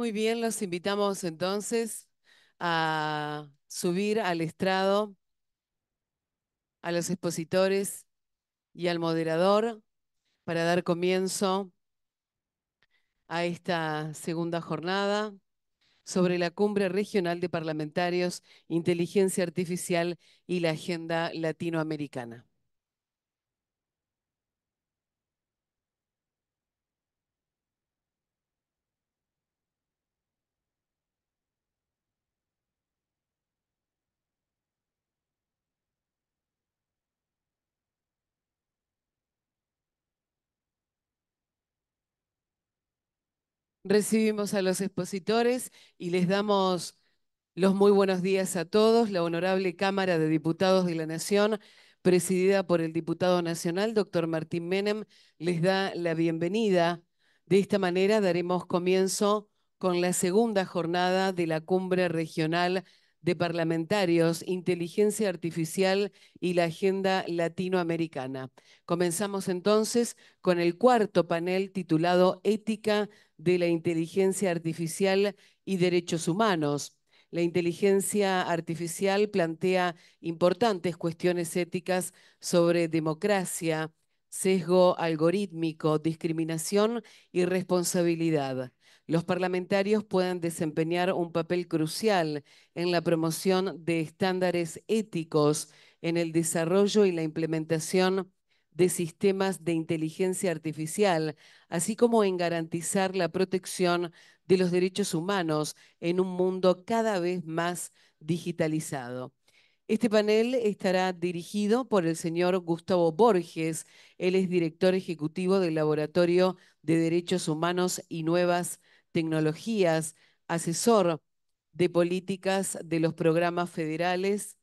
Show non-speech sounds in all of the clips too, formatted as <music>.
Muy bien, los invitamos entonces a subir al estrado, a los expositores y al moderador para dar comienzo a esta segunda jornada sobre la Cumbre Regional de Parlamentarios, Inteligencia Artificial y la Agenda Latinoamericana. recibimos a los expositores y les damos los muy buenos días a todos. La Honorable Cámara de Diputados de la Nación, presidida por el diputado nacional, doctor Martín Menem, les da la bienvenida. De esta manera daremos comienzo con la segunda jornada de la Cumbre Regional de parlamentarios, inteligencia artificial y la agenda latinoamericana. Comenzamos entonces con el cuarto panel titulado Ética de la inteligencia artificial y derechos humanos. La inteligencia artificial plantea importantes cuestiones éticas sobre democracia, sesgo algorítmico, discriminación y responsabilidad los parlamentarios puedan desempeñar un papel crucial en la promoción de estándares éticos, en el desarrollo y la implementación de sistemas de inteligencia artificial, así como en garantizar la protección de los derechos humanos en un mundo cada vez más digitalizado. Este panel estará dirigido por el señor Gustavo Borges. Él es director ejecutivo del Laboratorio de Derechos Humanos y Nuevas tecnologías, asesor de políticas de los programas federales,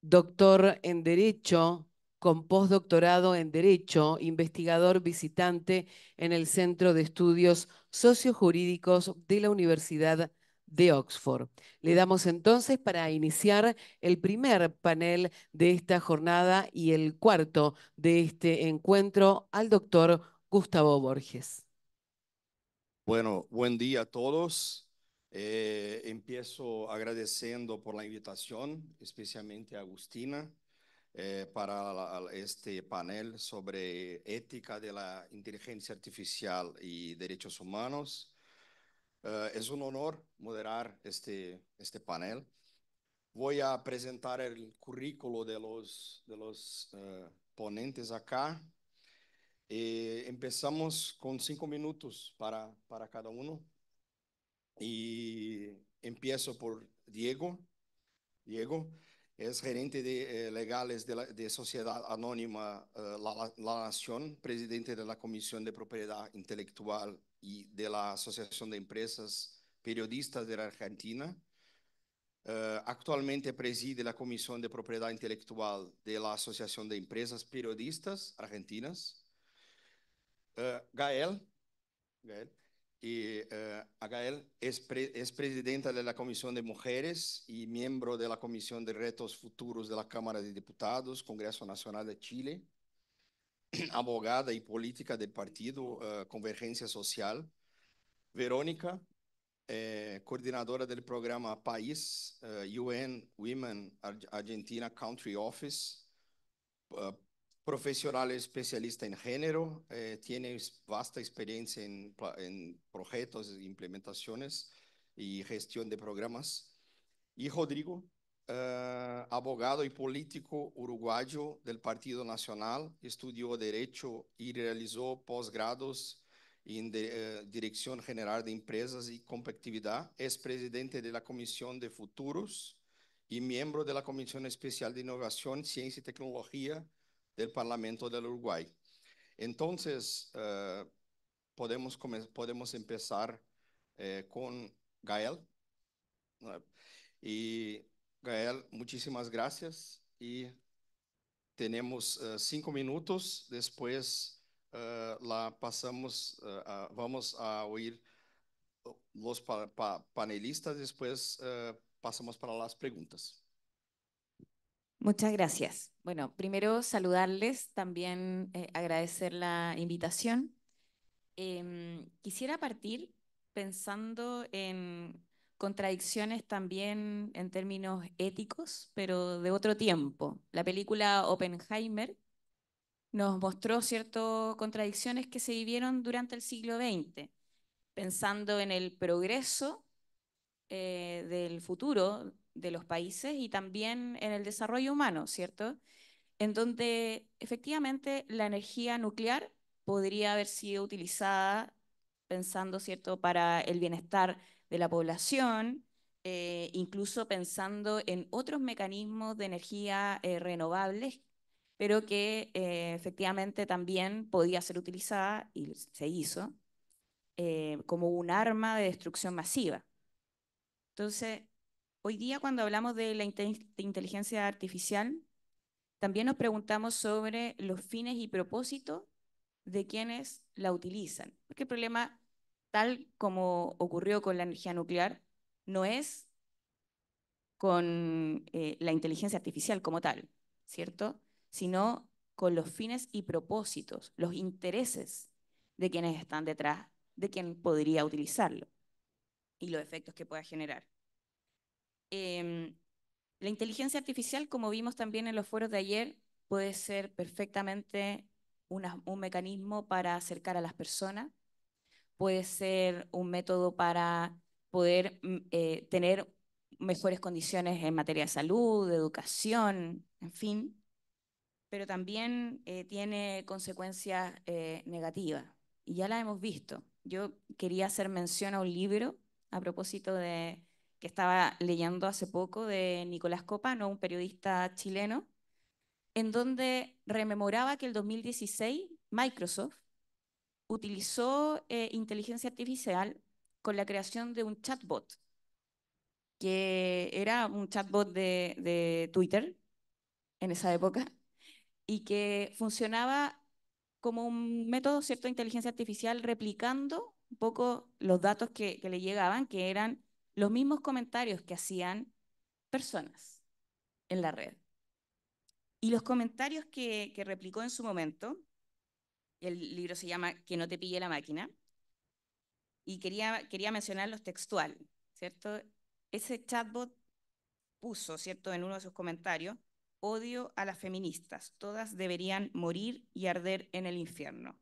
doctor en Derecho, con postdoctorado en Derecho, investigador visitante en el Centro de Estudios Sociojurídicos de la Universidad de Oxford. Le damos entonces para iniciar el primer panel de esta jornada y el cuarto de este encuentro al doctor Gustavo Borges. Bueno, buen día a todos. Eh, empiezo agradeciendo por la invitación, especialmente a Agustina, eh, para este panel sobre ética de la inteligencia artificial y derechos humanos. Eh, es un honor moderar este, este panel. Voy a presentar el currículo de los, de los ponentes acá. Eh, empezamos con cinco minutos para, para cada uno. Y empiezo por Diego. Diego es gerente de eh, legales de, la, de, Sociedad Anónima eh, la, Nación, presidente de la Comisión de Propiedad Intelectual y de la Asociación de Empresas Periodistas de la Argentina. actualmente preside la Comisión de Propiedad Intelectual de la Asociación de Empresas Periodistas Argentinas Eh, Gael, Gael, y uh, a Gael es, pre es, presidenta de la Comisión de Mujeres y miembro de la Comisión de Retos Futuros de la Cámara de Diputados, Congreso Nacional de Chile, <clears throat> abogada y política del partido uh, Convergencia Social. Verónica, eh, coordenadora del programa País, uh, UN Women Argentina Country Office, profesional especialista en género, eh, tiene vasta experiencia en, proyectos, implementaciones y gestión de programas. Y Rodrigo, eh, abogado y político uruguayo del Partido Nacional, estudió Derecho y realizó posgrados en eh, Dirección General de Empresas y Competitividad. Es presidente de la Comisión de Futuros y miembro de la Comisión Especial de Innovación, Ciencia y Tecnología del Parlamento del Uruguay. Entonces, eh, podemos, podemos empezar eh, con Gael. Y Gael, muchísimas gracias. Y tenemos eh, cinco minutos, después la pasamos, a, vamos a oír oh, los panelistas, después pasamos para las preguntas. Muchas gracias. Bueno, primero saludarles, también eh, agradecer la invitación. Em, quisiera partir pensando en contradicciones también en términos éticos, pero de otro tiempo. La película Oppenheimer nos mostró ciertas contradicciones que se vivieron durante el siglo XX, pensando en el progreso eh, del futuro de los países y también en el desarrollo humano, ¿cierto? En donde efectivamente la energía nuclear podría haber sido utilizada pensando, ¿cierto?, para el bienestar de la población, eh, incluso pensando en otros mecanismos de energía eh, renovables, pero que eh, efectivamente también podía ser utilizada, y se hizo, como un arma de destrucción masiva. Entonces, Hoy día cuando hablamos de la inteligencia artificial, también nos preguntamos sobre los fines y propósitos de quienes la utilizan. Porque el problema, tal como ocurrió con la energía nuclear, no es con eh, la inteligencia artificial como tal, ¿cierto? Sino con los fines y propósitos, los intereses de quienes están detrás, de quien podría utilizarlo y los efectos que pueda generar. Em, la inteligencia artificial, como vimos también en los foros de ayer, puede ser perfectamente un mecanismo para acercar a las personas, puede ser un método para poder mm, eh, tener mejores condiciones en materia de salud, de educación, en fin, pero también eh, tiene consecuencias eh, negativas y ya la hemos visto. Yo quería hacer mención a un libro a propósito de que estaba leyendo hace poco de Nicolás Copa, un periodista chileno, en donde rememoraba que el 2016 Microsoft utilizó eh, inteligencia artificial con la creación de un chatbot, que era un chatbot de, Twitter en esa época, y que funcionaba como un método cierto de inteligencia artificial replicando un poco los datos que le llegaban, que eran los mismos comentarios que hacían personas en la red. Y los comentarios que, replicó en su momento, el libro se llama Que no te pille la máquina, y quería, quería mencionarlos textual, ¿cierto? Ese chatbot puso, ¿cierto?, en uno de sus comentarios, odio a las feministas, todas deberían morir y arder en el infierno.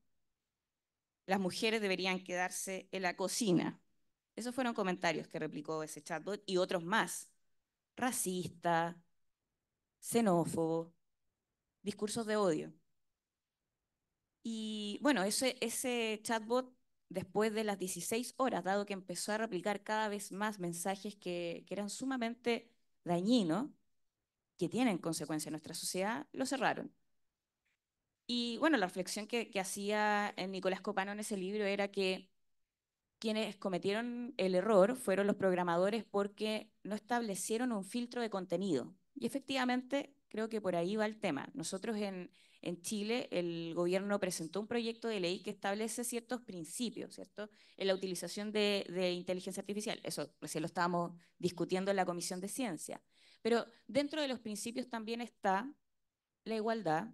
Las mujeres deberían quedarse en la cocina, esos fueron comentarios que replicó ese chatbot y otros más. Racista, xenófobo, discursos de odio. Y bueno, ese, ese chatbot, después de las 16 horas, dado que empezó a replicar cada vez más mensajes que, eran sumamente dañinos, que tienen consecuencia en nuestra sociedad, lo cerraron. Y bueno, la reflexión que, que hacía Nicolás Copano en ese libro era que quienes cometieron el error fueron los programadores porque no establecieron un filtro de contenido. Y efectivamente, creo que por ahí va el tema. Nosotros en, Chile, el gobierno presentó un proyecto de ley que establece ciertos principios, ¿cierto?, en la utilización de, de inteligencia artificial. Eso recién lo estábamos discutiendo en la Comisión de Ciencia. Pero dentro de los principios también está la igualdad,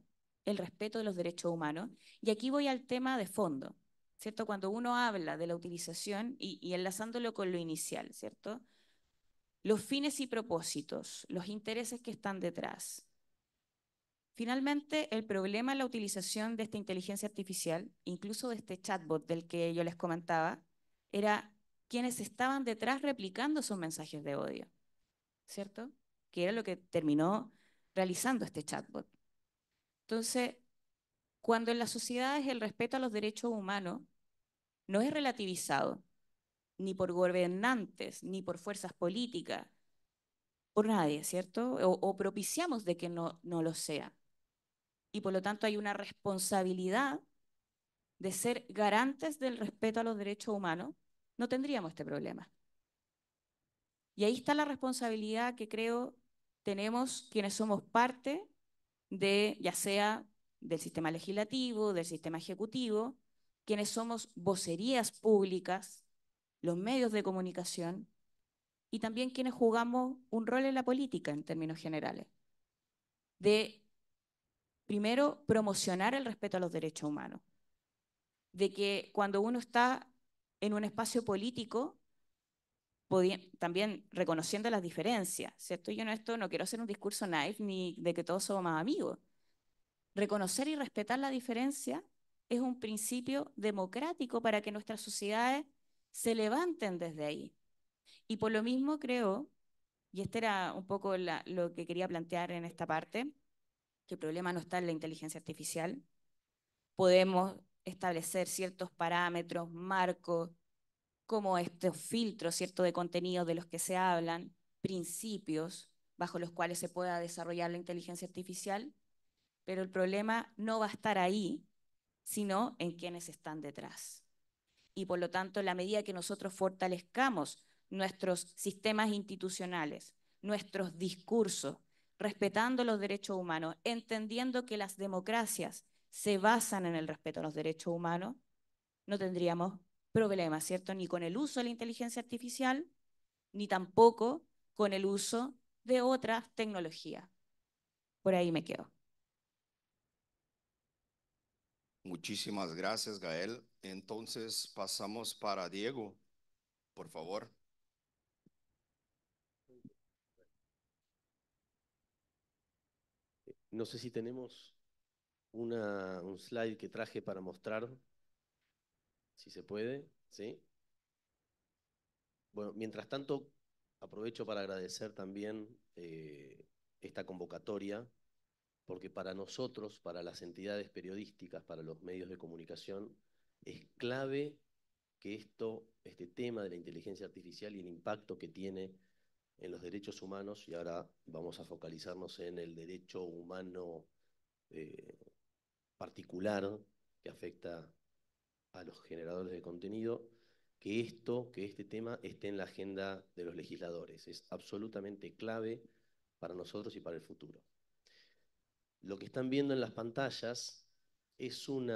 el respeto de los derechos humanos. Y aquí voy al tema de fondo. ¿cierto? Cuando uno habla de la utilización y, enlazándolo con lo inicial, ¿cierto? Los fines y propósitos, los intereses que están detrás, Finalmente, el problema en la utilización de esta inteligencia artificial, incluso de este chatbot del que yo les comentaba, era quienes estaban detrás replicando esos mensajes de odio, ¿cierto? Que era lo que terminó realizando este chatbot. Entonces, cuando en las sociedades el respeto a los derechos humanos no es relativizado, ni por gobernantes, ni por fuerzas políticas, por nadie, ¿cierto? O, propiciamos de que no, no lo sea. Y por lo tanto hay una responsabilidad de ser garantes del respeto a los derechos humanos, no tendríamos este problema. Y ahí está la responsabilidad que creo tenemos quienes somos parte de, ya sea del sistema legislativo, del sistema ejecutivo, quienes somos vocerías públicas, los medios de comunicación y también quienes jugamos un rol en la política en términos generales. De, primero, promocionar el respeto a los derechos humanos. De que cuando uno está en un espacio político, también reconociendo las diferencias, ¿cierto? Yo esto no quiero hacer un discurso naive ni de que todos somos más amigos, Reconocer y respetar la diferencia es un principio democrático para que nuestras sociedades se levanten desde ahí. Y por lo mismo creo, y este era un poco lo que quería plantear en esta parte, que el problema no está en la inteligencia artificial. Podemos establecer ciertos parámetros, marcos, como estos filtros ¿cierto? de contenido de los que se hablan, principios bajo los cuales se pueda desarrollar la inteligencia artificial, pero el problema no va a estar ahí, sino en quienes están detrás. Y por lo tanto, la medida que nosotros fortalezcamos nuestros sistemas institucionales, nuestros discursos, respetando los derechos humanos, entendiendo que las democracias se basan en el respeto a los derechos humanos, no tendríamos problemas, ¿cierto? Ni con el uso de la inteligencia artificial, ni tampoco con el uso de otra tecnología. Por ahí me quedo. Muchísimas gracias, Gael. Entonces pasamos para Diego, por favor. No sé si tenemos una, un slide que traje para mostrar, si se puede, ¿sí? Bueno, mientras tanto, aprovecho para agradecer también eh, esta convocatoria porque para nosotros, para las entidades periodísticas, para los medios de comunicación, es clave que esto, este tema de la inteligencia artificial y el impacto que tiene en los derechos humanos, y ahora vamos a focalizarnos en el derecho humano eh, particular que afecta a los generadores de contenido, que esto, que este tema esté en la agenda de los legisladores. Es absolutamente clave para nosotros y para el futuro. Lo que están viendo en las pantallas es, un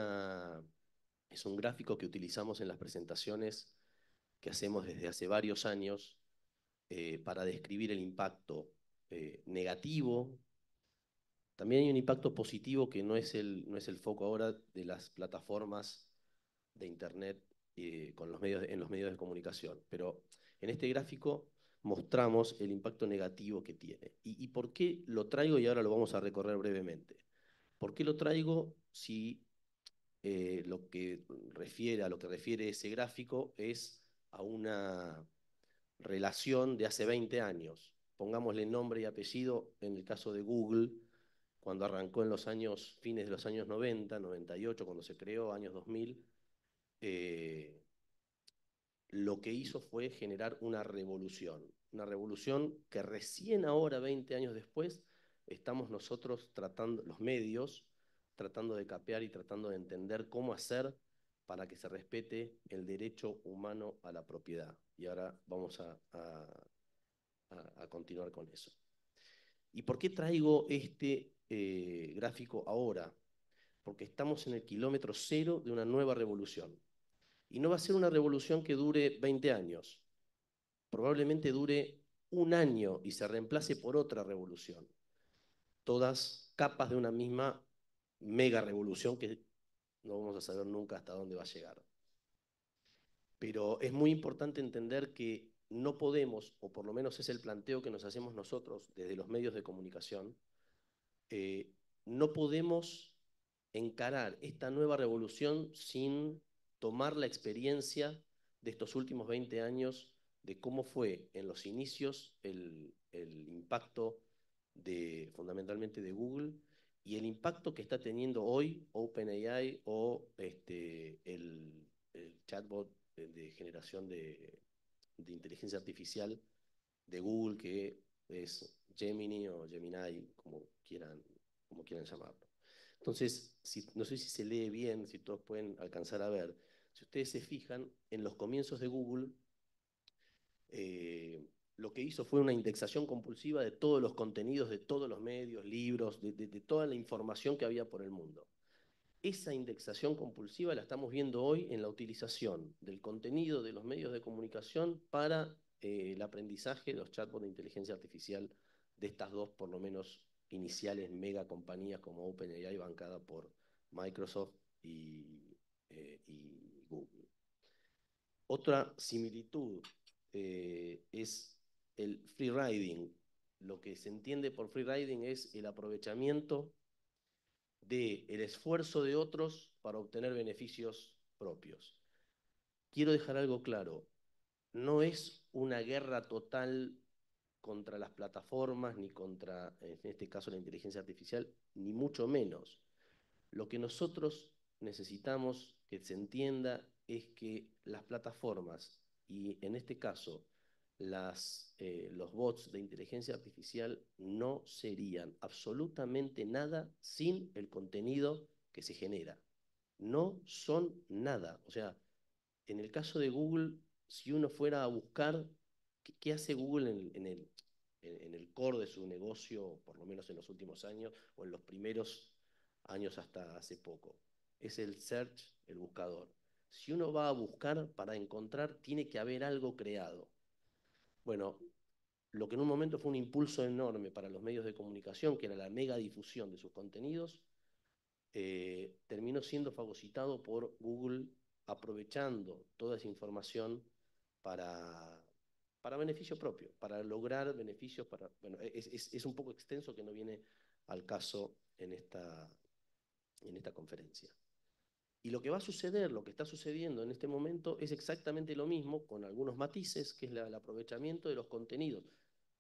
gráfico que utilizamos en las presentaciones que hacemos desde hace varios años eh, para describir el impacto eh, negativo. También hay un impacto positivo que no es el, foco ahora de las plataformas de Internet eh, con los medios, en los medios de comunicación. Pero en este gráfico mostramos el impacto negativo que tiene. ¿Y, por qué lo traigo? Y ahora lo vamos a recorrer brevemente. ¿Por qué lo traigo si eh, lo que refiere a lo que refiere ese gráfico es a una relación de hace 20 años? Pongámosle nombre y apellido en el caso de Google, cuando arrancó en los años, fines de los años 90, 98, cuando se creó, años 2000 lo que hizo fue generar una revolución, una revolución que recién ahora, 20 años después, estamos nosotros tratando, los medios, tratando de capear y tratando de entender cómo hacer para que se respete el derecho humano a la propiedad. Y ahora vamos a, continuar con eso. ¿Y por qué traigo este eh, gráfico ahora? Porque estamos en el kilómetro cero de una nueva revolución. Y no va a ser una revolución que dure 20 años. Probablemente dure un año y se reemplace por otra revolución. Todas capas de una misma mega revolución que no vamos a saber nunca hasta dónde va a llegar. Pero es muy importante entender que no podemos, o por lo menos es el planteo que nos hacemos nosotros desde los medios de comunicación, eh, no podemos encarar esta nueva revolución sin tomar la experiencia de estos últimos 20 años, de cómo fue en los inicios el, el impacto de, fundamentalmente de Google y el impacto que está teniendo hoy OpenAI o este, el, el chatbot de generación de, de, inteligencia artificial de Google, que es Gemini o Gemini, como quieran, como quieran llamarlo. Entonces, si, no sé si se lee bien, si todos pueden alcanzar a ver, si ustedes se fijan, en los comienzos de Google, eh, lo que hizo fue una indexación compulsiva de todos los contenidos, de todos los medios, libros, de, toda la información que había por el mundo. Esa indexación compulsiva la estamos viendo hoy en la utilización del contenido de los medios de comunicación para eh, el aprendizaje de los chatbots de inteligencia artificial de estas dos, por lo menos, iniciales mega compañías como OpenAI bancada por Microsoft y eh, otra similitud eh, es el free riding. Lo que se entiende por free riding es el aprovechamiento del esfuerzo de otros para obtener beneficios propios. Quiero dejar algo claro, no es una guerra total contra las plataformas ni contra, en este caso, la inteligencia artificial, ni mucho menos. Lo que nosotros necesitamos se entienda es que las plataformas y en este caso eh, los bots de inteligencia artificial no serían absolutamente nada sin el contenido que se genera. No son nada. O sea, en el caso de Google, si uno fuera a buscar qué, hace Google el, en el core de su negocio, por lo menos en los últimos años o en los primeros años hasta hace poco, es el search, el buscador. Si uno va a buscar para encontrar, tiene que haber algo creado. Bueno, lo que en un momento fue un impulso enorme para los medios de comunicación, que era la mega difusión de sus contenidos, eh, terminó siendo fagocitado por Google aprovechando toda esa información para, para beneficio propio, para lograr beneficios, para, bueno, e-, es, es un poco extenso que no viene al caso en esta, en esta conferencia. Y lo que va a suceder, lo que está sucediendo en este momento, es exactamente lo mismo, con algunos matices, que es el aprovechamiento de los contenidos.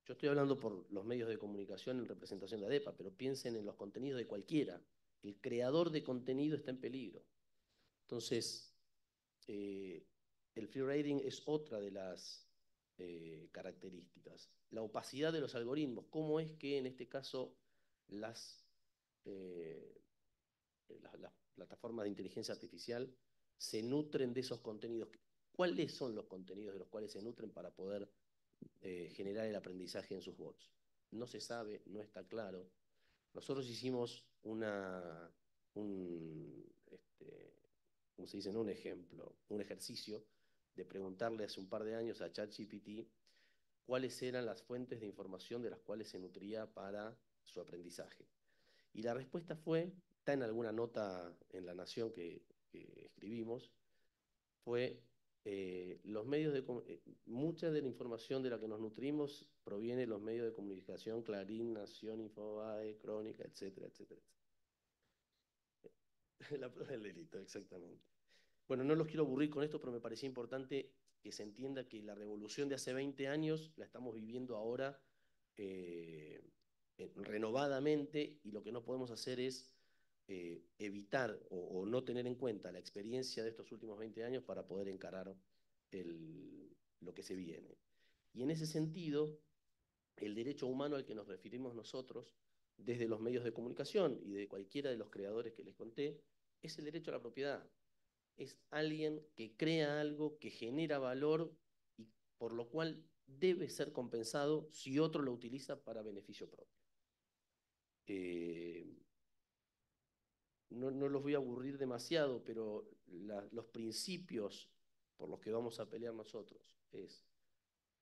Yo estoy hablando por los medios de comunicación en representación de ADEPA, pero piensen en los contenidos de cualquiera. El creador de contenido está en peligro. Entonces, eh, el free rating es otra de las eh, características. La opacidad de los algoritmos. ¿Cómo es que en este caso las eh, plataformas de inteligencia artificial se nutren de esos contenidos. ¿Cuáles son los contenidos de los cuales se nutren para poder eh, generar el aprendizaje en sus bots? No se sabe, no está claro. Nosotros hicimos una, este, se dice? un ejemplo, un ejercicio de preguntarle hace un par de años a ChatGPT cuáles eran las fuentes de información de las cuales se nutría para su aprendizaje. Y la respuesta fue está en alguna nota en La Nación que, escribimos, fue eh, los medios de eh, mucha de la información de la que nos nutrimos proviene de los medios de comunicación, Clarín, Nación, Infobae, Crónica, etcétera, etcétera. <laughs> la prueba del delito, exactamente. Bueno, no los quiero aburrir con esto, pero me parecía importante que se entienda que la revolución de hace 20 años la estamos viviendo ahora eh, renovadamente y lo que no podemos hacer es eh, evitar o, no tener en cuenta la experiencia de estos últimos 20 años para poder encarar lo que se viene. Y en ese sentido, el derecho humano al que nos referimos nosotros, desde los medios de comunicación y de cualquiera de los creadores que les conté, es el derecho a la propiedad. Es alguien que crea algo, que genera valor y por lo cual debe ser compensado si otro lo utiliza para beneficio propio. Eh, no, los voy a aburrir demasiado, pero los principios por los que vamos a pelear nosotros es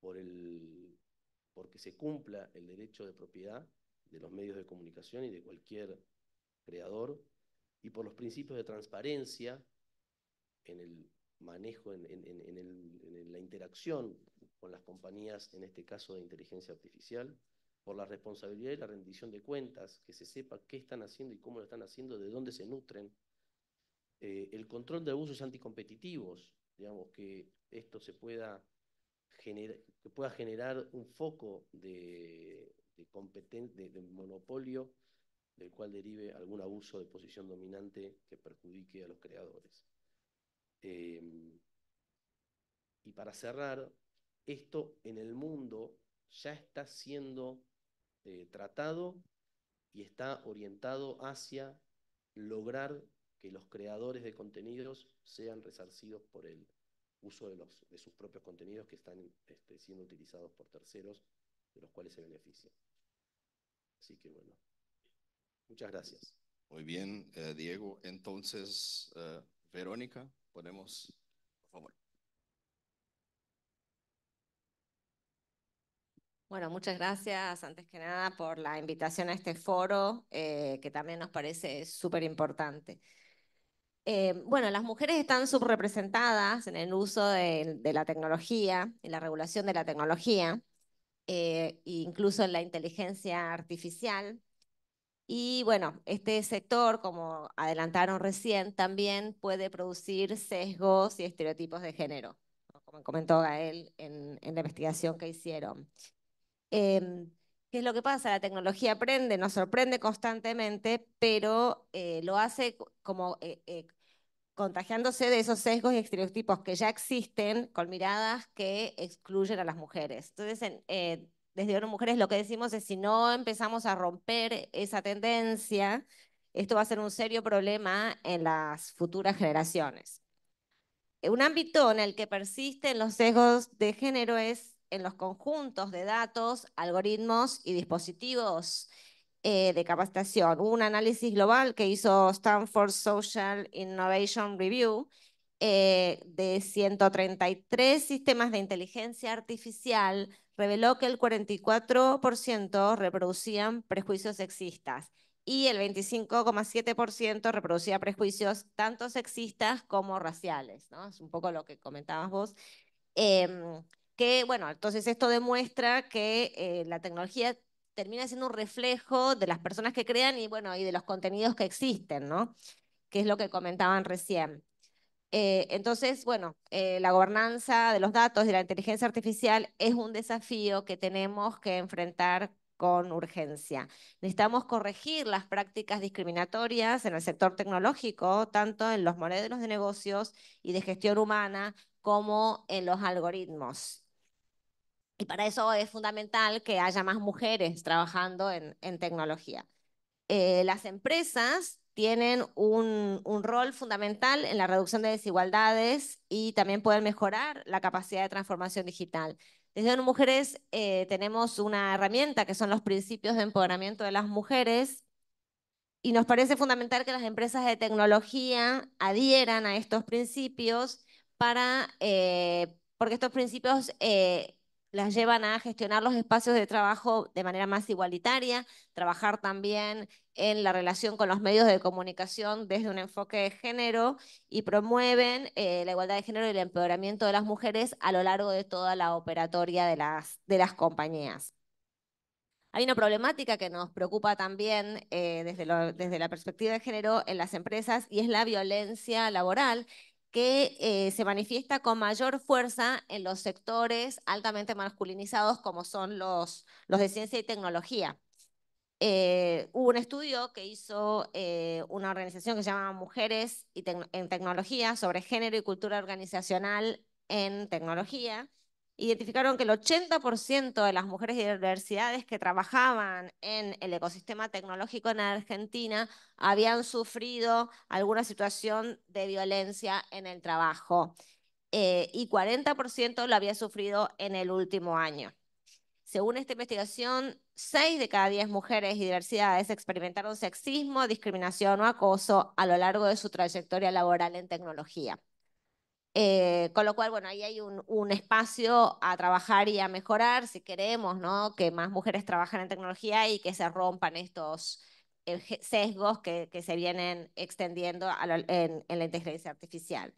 por el, porque se cumpla el derecho de propiedad de los medios de comunicación y de cualquier creador, y por los principios de transparencia en el manejo, en, en la interacción con las compañías, en este caso de inteligencia artificial, por la responsabilidad y la rendición de cuentas, que se sepa qué están haciendo y cómo lo están haciendo, de dónde se nutren. Eh, el control de abusos anticompetitivos, digamos, que esto se pueda, que pueda generar un foco de, de, de, monopolio del cual derive algún abuso de posición dominante que perjudique a los creadores. Em, y para cerrar, esto en el mundo ya está siendo eh, tratado y está orientado hacia lograr que los creadores de contenidos sean resarcidos por el uso de, los, de sus propios contenidos que están este, siendo utilizados por terceros, de los cuales se benefician. Así que bueno, muchas gracias. Muy bien, eh, Diego. Entonces, eh, Verónica, ponemos, por favor. Bueno, muchas gracias antes que nada por la invitación a este foro, eh, que también nos parece súper importante. Eh, bueno, las mujeres están subrepresentadas en el uso de, la tecnología, en la regulación de la tecnología, eh, incluso en la inteligencia artificial. Y bueno, este sector, como adelantaron recién, también puede producir sesgos y estereotipos de género, como comentó Gael en la investigación que hicieron. Em, ¿Qué es lo que pasa? La tecnología aprende, nos sorprende constantemente, pero eh, lo hace como eh, eh, contagiándose de esos sesgos y estereotipos que ya existen con miradas que excluyen a las mujeres. Entonces, desde ONU Mujeres lo que decimos es si no empezamos a romper esa tendencia, esto va a ser un serio problema en las futuras generaciones. Un ámbito en el que persisten los sesgos de género es en los conjuntos de datos, algoritmos y dispositivos eh, de capacitación. un análisis global que hizo Stanford Social Innovation Review eh, de 133 sistemas de inteligencia artificial, reveló que el 44% reproducían prejuicios sexistas y el 25,7% reproducía prejuicios tanto sexistas como raciales. ¿no? Es un poco lo que comentabas vos. Em, que, bueno, entonces esto demuestra que eh, la tecnología termina siendo un reflejo de las personas que crean y, bueno, y de los contenidos que existen, ¿no? Que es lo que comentaban recién. Eh, entonces, bueno, eh, la gobernanza de los datos de la inteligencia artificial es un desafío que tenemos que enfrentar con urgencia. Necesitamos corregir las prácticas discriminatorias en el sector tecnológico, tanto en los modelos de negocios y de gestión humana como en los algoritmos. Y para eso es fundamental que haya más mujeres trabajando en, tecnología. Eh, las empresas tienen un, rol fundamental en la reducción de desigualdades y también pueden mejorar la capacidad de transformación digital. Desde Mujeres eh, tenemos una herramienta que son los principios de empoderamiento de las mujeres y nos parece fundamental que las empresas de tecnología adhieran a estos principios para, eh, porque estos principios las llevan a gestionar los espacios de trabajo de manera más igualitaria, trabajar también en la relación con los medios de comunicación desde un enfoque de género y promueven eh, la igualdad de género y el empoderamiento de las mujeres a lo largo de toda la operatoria de las, de las compañías. Hay una problemática que nos preocupa también eh, desde, desde la perspectiva de género en las empresas y es la violencia laboral, que eh, se manifiesta con mayor fuerza en los sectores altamente masculinizados como son los, de ciencia y tecnología. Eh, hubo un estudio que hizo eh, una organización que se llamaba Mujeres y en Tecnología sobre género y cultura organizacional en tecnología, identificaron que el 80% de las mujeres y diversidades que trabajaban en el ecosistema tecnológico en Argentina habían sufrido alguna situación de violencia en el trabajo eh, y 40% lo había sufrido en el último año. Según esta investigación, 6 de cada 10 mujeres y diversidades experimentaron sexismo, discriminación o acoso a lo largo de su trayectoria laboral en tecnología. Eh, con lo cual, bueno, ahí hay un, espacio a trabajar y a mejorar si queremos ¿no? que más mujeres trabajen en tecnología y que se rompan estos eh, sesgos que, se vienen extendiendo en, la inteligencia artificial.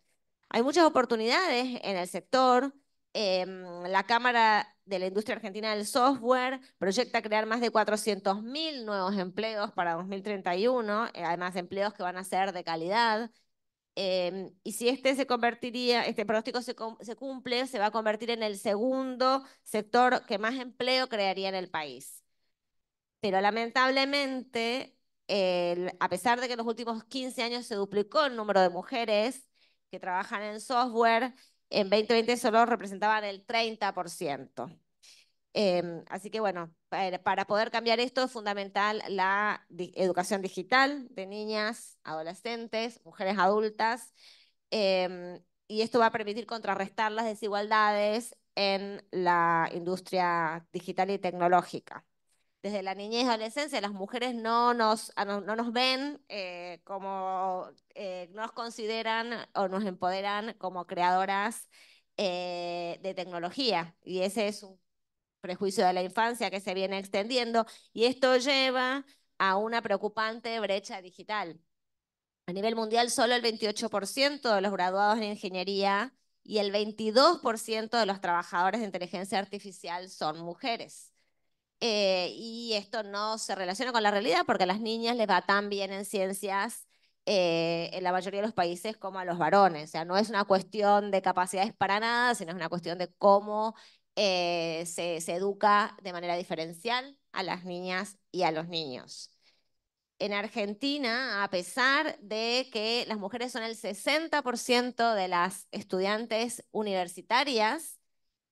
Hay muchas oportunidades en el sector. Em, la Cámara de la Industria Argentina del Software proyecta crear más de 400.000 nuevos empleos para 2031, eh, además empleos que van a ser de calidad Em, y si este se convertiría, este pronóstico se, cumple, se va a convertir en el segundo sector que más empleo crearía en el país. Pero lamentablemente, a pesar de que en los últimos 15 años se duplicó el número de mujeres que trabajan en software, en 2020 solo representaban el 30%. Em, así que bueno, para, poder cambiar esto es fundamental la educación digital de niñas, adolescentes, mujeres adultas, em, y esto va a permitir contrarrestar las desigualdades en la industria digital y tecnológica. Desde la niñez y adolescencia las mujeres no nos, ah, no, nos ven eh, como, no eh, nos consideran o nos empoderan como creadoras eh, de tecnología, y ese es un prejuicio de la infancia que se viene extendiendo y esto lleva a una preocupante brecha digital. A nivel mundial, solo el 28% de los graduados en ingeniería y el 22% de los trabajadores de inteligencia artificial son mujeres. Eh, y esto no se relaciona con la realidad porque a las niñas les va tan bien en ciencias eh, en la mayoría de los países como a los varones. O sea, no es una cuestión de capacidades para nada, sino es una cuestión de cómo eh, se, educa de manera diferencial a las niñas y a los niños en Argentina, a pesar de que las mujeres son el 60% de las estudiantes universitarias,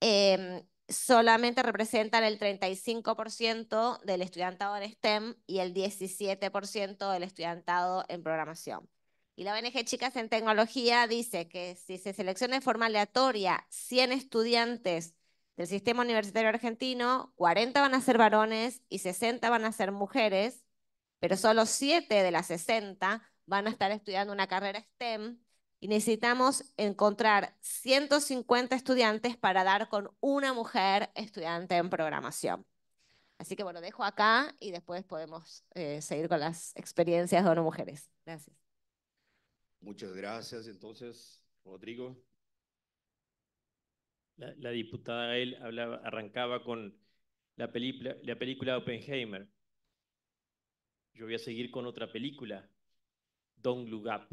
em, solamente representan el 35% del estudiantado en STEM y el 17% del estudiantado en programación. Y la ONG Chicas en Tecnología dice que si se selecciona de forma aleatoria 100 estudiantes del sistema universitario argentino, 40 van a ser varones y 60 van a ser mujeres, pero solo 7 de las 60 van a estar estudiando una carrera STEM y necesitamos encontrar 150 estudiantes para dar con una mujer estudiante en programación. Así que bueno, dejo acá y después podemos eh, seguir con las experiencias de ONU Mujeres. Gracias. Muchas gracias entonces, Rodrigo la, diputada él hablaba, arrancaba con la, película, la película Oppenheimer. Yo voy a seguir con otra película, Don't Look Up.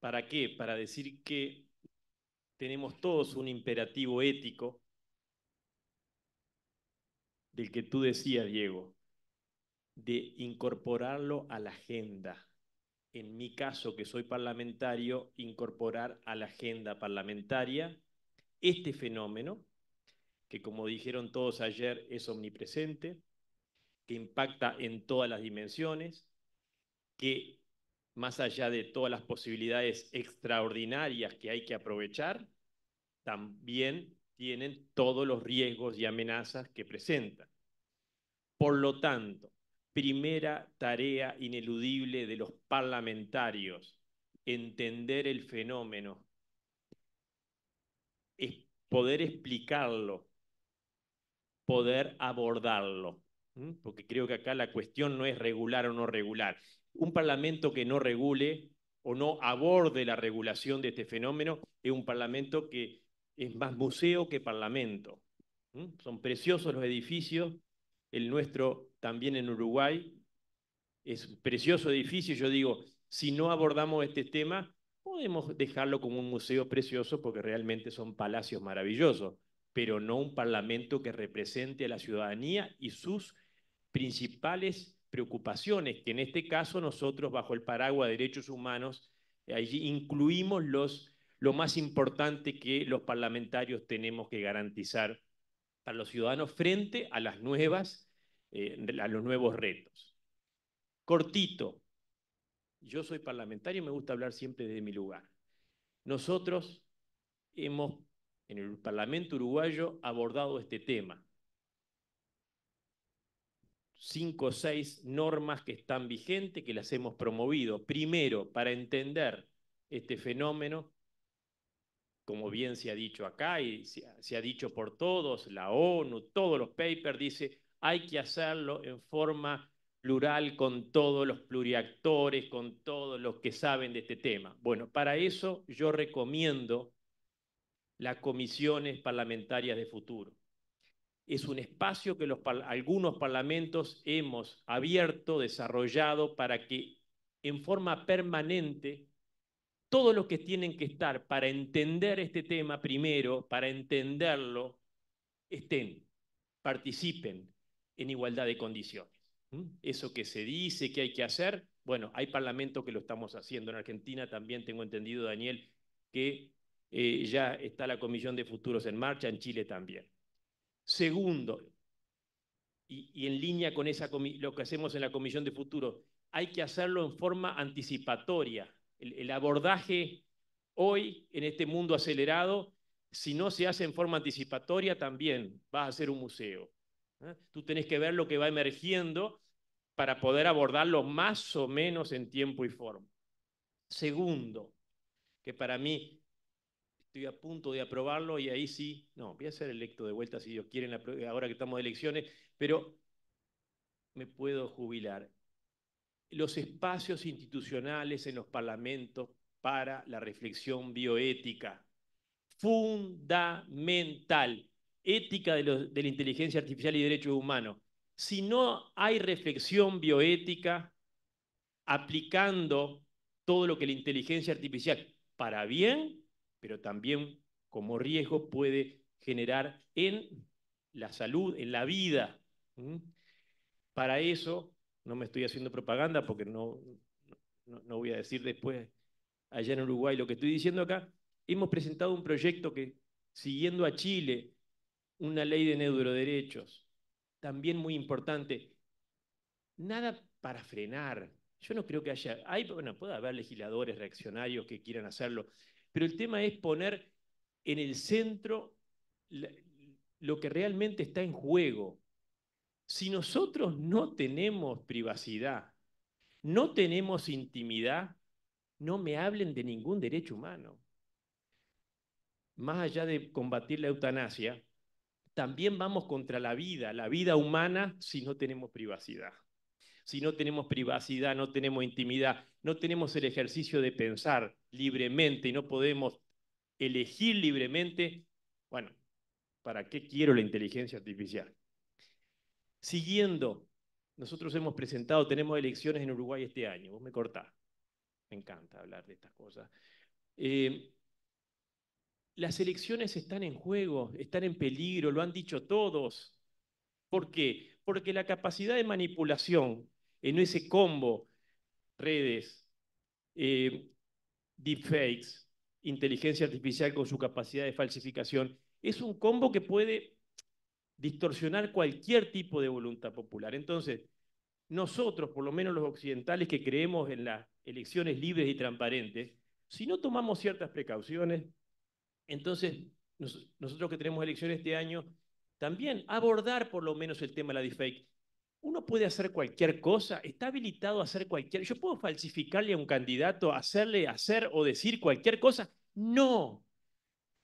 ¿Para qué? Para decir que tenemos todos un imperativo ético del que tú decías, Diego, de incorporarlo a la agenda. En mi caso, que soy parlamentario, incorporar a la agenda parlamentaria este fenómeno, que como dijeron todos ayer, es omnipresente, que impacta en todas las dimensiones, que más allá de todas las posibilidades extraordinarias que hay que aprovechar, también tienen todos los riesgos y amenazas que presentan. Por lo tanto, primera tarea ineludible de los parlamentarios, entender el fenómeno, es poder explicarlo, poder abordarlo. Porque creo que acá la cuestión no es regular o no regular. Un parlamento que no regule o no aborde la regulación de este fenómeno es un parlamento que es más museo que parlamento. Son preciosos los edificios, el nuestro también en Uruguay es precioso edificio. Yo digo, si no abordamos este tema, Podemos dejarlo como un museo precioso porque realmente son palacios maravillosos, pero no un parlamento que represente a la ciudadanía y sus principales preocupaciones, que en este caso nosotros bajo el paraguas de derechos humanos allí incluimos los, lo más importante que los parlamentarios tenemos que garantizar para los ciudadanos frente a, las nuevas, eh, a los nuevos retos. Cortito, yo soy parlamentario y me gusta hablar siempre desde mi lugar. Nosotros hemos, en el Parlamento uruguayo, abordado este tema. Cinco o seis normas que están vigentes, que las hemos promovido. Primero, para entender este fenómeno, como bien se ha dicho acá y se, ha dicho por todos, la ONU, todos los papers, dice, hay que hacerlo en forma plural con todos los pluriactores, con todos los que saben de este tema. Bueno, para eso yo recomiendo las comisiones parlamentarias de futuro. Es un espacio que algunos parlamentos hemos abierto, desarrollado para que en forma permanente todos los que tienen que estar para entender este tema primero, para entenderlo, estén, participen en igualdad de condiciones. Eso que se dice que hay que hacer, bueno, hay parlamentos que lo estamos haciendo. En Argentina también tengo entendido, Daniel, que eh, ya está la Comisión de Futuros en marcha, en Chile también. Segundo, y, en línea con esa lo que hacemos en la Comisión de Futuros, hay que hacerlo en forma anticipatoria. El, abordaje hoy en este mundo acelerado, si no se hace en forma anticipatoria, también vas a ser un museo. ¿eh? Tú tenés que ver lo que va emergiendo para poder abordarlo más o menos en tiempo y forma. Segundo, que para mí estoy a punto de aprobarlo y ahí sí, no, voy a ser electo de vuelta si Dios quiere, ahora que estamos de elecciones, pero me puedo jubilar. Los espacios institucionales en los parlamentos para la reflexión bioética, fundamental, ética de, de la inteligencia artificial y derechos humanos si no hay reflexión bioética aplicando todo lo que la inteligencia artificial para bien, pero también como riesgo puede generar en la salud, en la vida. Para eso, no me estoy haciendo propaganda porque no voy a decir después allá en Uruguay lo que estoy diciendo acá, hemos presentado un proyecto que, siguiendo a Chile, una ley de neuroderechos, también muy importante. Nada para frenar. Yo no creo que haya, bueno, puede haber legisladores reaccionarios que quieran hacerlo, pero el tema es poner en el centro lo que realmente está en juego. Si nosotros no tenemos privacidad, no tenemos intimidad, no me hablen de ningún derecho humano. Más allá de combatir la eutanasia, también vamos contra la vida, la vida humana, si no tenemos privacidad. Si no tenemos privacidad, no tenemos intimidad, no tenemos el ejercicio de pensar libremente y no podemos elegir libremente, bueno, ¿para qué quiero la inteligencia artificial? Siguiendo, nosotros hemos presentado, tenemos elecciones en Uruguay este año, vos me cortás, me encanta hablar de estas cosas. Eh, las elecciones están en juego, están en peligro, lo han dicho todos. ¿Por qué? Porque la capacidad de manipulación en ese combo, redes, eh, deepfakes, inteligencia artificial con su capacidad de falsificación, es un combo que puede distorsionar cualquier tipo de voluntad popular. Entonces, nosotros, por lo menos los occidentales que creemos en las elecciones libres y transparentes, si no tomamos ciertas precauciones, entonces, nosotros que tenemos elecciones este año, también abordar por lo menos el tema de la deepfake. Uno puede hacer cualquier cosa, está habilitado a hacer cualquier... Yo puedo falsificarle a un candidato, hacerle hacer o decir cualquier cosa. No.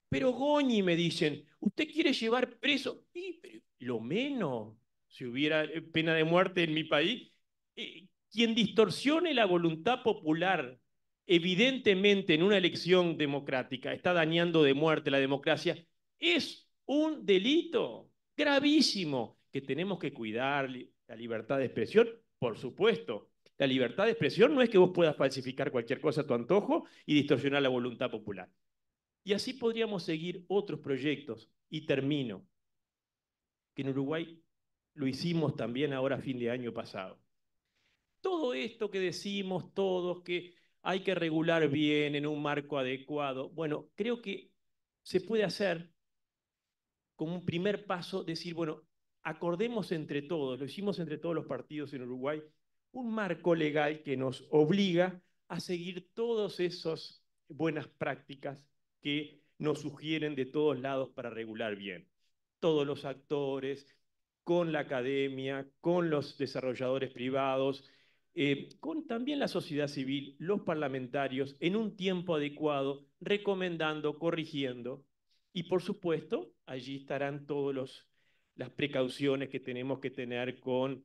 Pero Goñi, me dicen, ¿usted quiere llevar preso? Y, lo menos, si hubiera eh, pena de muerte en mi país, eh, quien distorsione la voluntad popular evidentemente en una elección democrática está dañando de muerte la democracia, es un delito gravísimo que tenemos que cuidar la libertad de expresión, por supuesto. La libertad de expresión no es que vos puedas falsificar cualquier cosa a tu antojo y distorsionar la voluntad popular. Y así podríamos seguir otros proyectos. Y termino, que en Uruguay lo hicimos también ahora a fin de año pasado. Todo esto que decimos todos, que hay que regular bien en un marco adecuado. Bueno, creo que se puede hacer como un primer paso, decir, bueno, acordemos entre todos, lo hicimos entre todos los partidos en Uruguay, un marco legal que nos obliga a seguir todas esas buenas prácticas que nos sugieren de todos lados para regular bien. Todos los actores, con la academia, con los desarrolladores privados, eh, con también la sociedad civil, los parlamentarios, en un tiempo adecuado, recomendando, corrigiendo. Y por supuesto, allí estarán todas las precauciones que tenemos que tener con PRO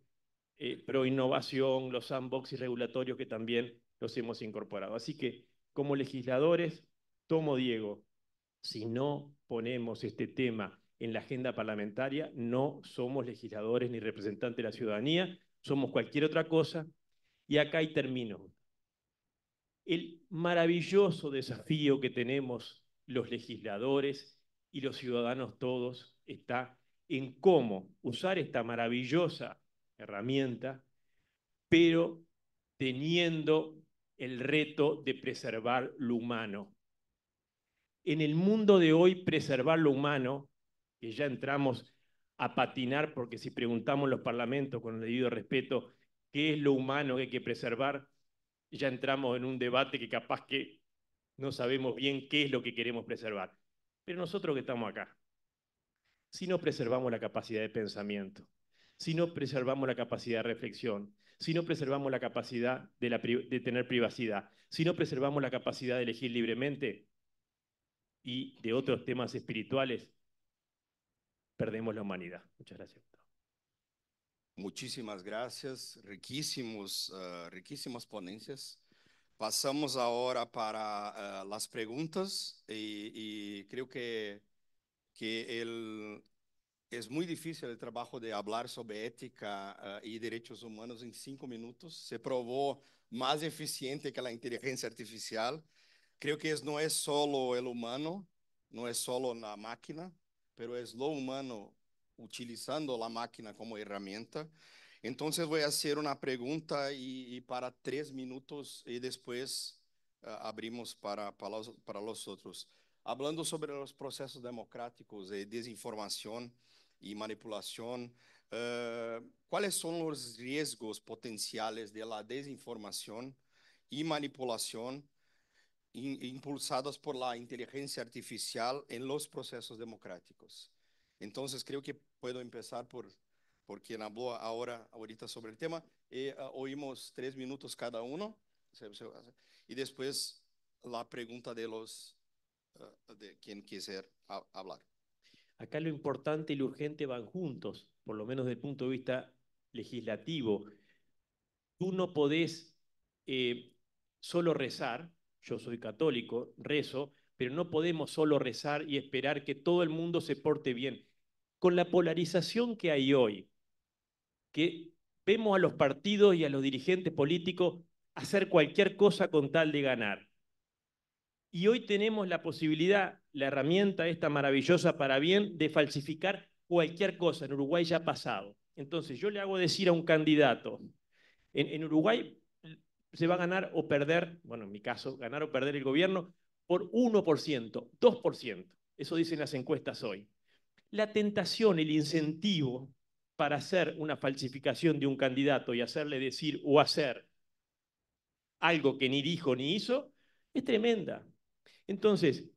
eh, proinnovación, los sandboxes regulatorios que también los hemos incorporado. Así que, como legisladores, tomo Diego, si no ponemos este tema en la agenda parlamentaria, no somos legisladores ni representantes de la ciudadanía, somos cualquier otra cosa y acá y termino. El maravilloso desafío que tenemos los legisladores y los ciudadanos todos está en cómo usar esta maravillosa herramienta, pero teniendo el reto de preservar lo humano. En el mundo de hoy, preservar lo humano, que ya entramos a patinar, porque si preguntamos los parlamentos, con el debido respeto, qué es lo humano que hay que preservar, ya entramos en un debate que capaz que no sabemos bien qué es lo que queremos preservar. Pero nosotros que estamos acá, si no preservamos la capacidad de pensamiento, si no preservamos la capacidad de reflexión, si no preservamos la capacidad de, tener privacidad, si no preservamos la capacidad de elegir libremente y de otros temas espirituales, perdemos la humanidad. Muchas gracias. Muchísimas gracias, riquísimos, eh, riquísimas ponencias. Pasamos ahora para eh, las preguntas y, creo que, que es muy difícil el trabajo de hablar sobre ética eh, y derechos humanos en cinco minutos. Se probó más eficiente que la inteligencia artificial. Creo que es, no es solo el humano, no es solo la máquina, pero es lo humano utilizando a máquina como herramienta. Então, eu vou fazer uma pergunta e para três minutos e depois uh, eh, abrimos para, para, os para los Hablando sobre os processos democráticos de desinformação e manipulação, uh, eh, ¿cuáles son los riesgos potenciales de la desinformação e manipulação impulsados por la inteligência artificial em los processos democráticos? Entonces creo que puedo empezar por, por quien habló ahora, ahorita sobre el tema. Eh, ah, oímos tres minutos cada uno y después la pregunta de los ah, de quien quisiera hablar. Acá lo importante y lo urgente van juntos, por lo menos desde el punto de vista legislativo. Tú no podés eh, solo rezar, yo soy católico, rezo, pero no podemos solo rezar y esperar que todo el mundo se porte bien con la polarización que hay hoy, que vemos a los partidos y a los dirigentes políticos hacer cualquier cosa con tal de ganar. Y hoy tenemos la posibilidad, la herramienta esta maravillosa para bien, de falsificar cualquier cosa. En Uruguay ya ha pasado. Entonces yo le hago decir a un candidato, en, Uruguay se va a ganar o perder, bueno, en mi caso, ganar o perder el gobierno por 1%, 2%. Eso dicen las encuestas hoy la tentación, el incentivo para hacer una falsificación de un candidato y hacerle decir o hacer algo que ni dijo ni hizo, es tremenda. Entonces,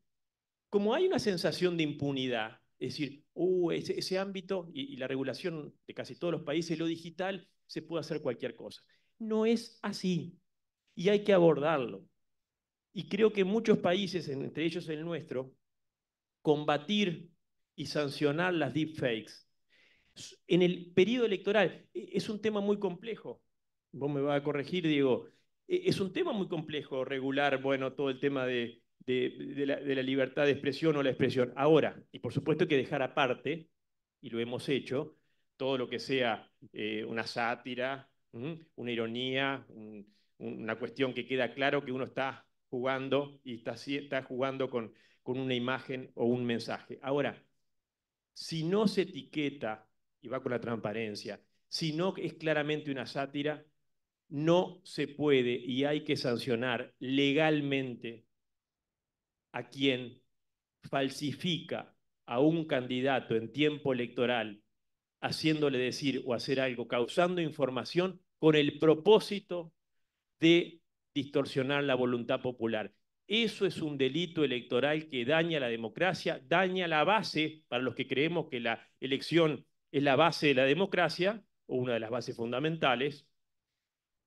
como hay una sensación de impunidad, es decir, uh, ese, ámbito y, y la regulación de casi todos los países, lo digital, se puede hacer cualquier cosa. No es así y hay que abordarlo. Y creo que muchos países, entre ellos el nuestro, combatir y sancionar las deepfakes. En el periodo electoral e, es un tema muy complejo. Vos me vas a corregir, Digo, e, Es un tema muy complejo regular, bueno, todo el tema de, la, libertad de expresión o la expresión. Ahora, y por supuesto hay que dejar aparte, y lo hemos hecho, todo lo que sea eh, una sátira, una ironía, una cuestión que queda claro que uno está jugando y está, está jugando con, con una imagen o un mensaje. Ahora, si no se etiqueta, y va con la transparencia, si no es claramente una sátira, no se puede y hay que sancionar legalmente a quien falsifica a un candidato en tiempo electoral, haciéndole decir o hacer algo, causando información con el propósito de distorsionar la voluntad popular. Eso es un delito electoral que daña la democracia, daña la base para los que creemos que la elección es la base de la democracia o una de las bases fundamentales.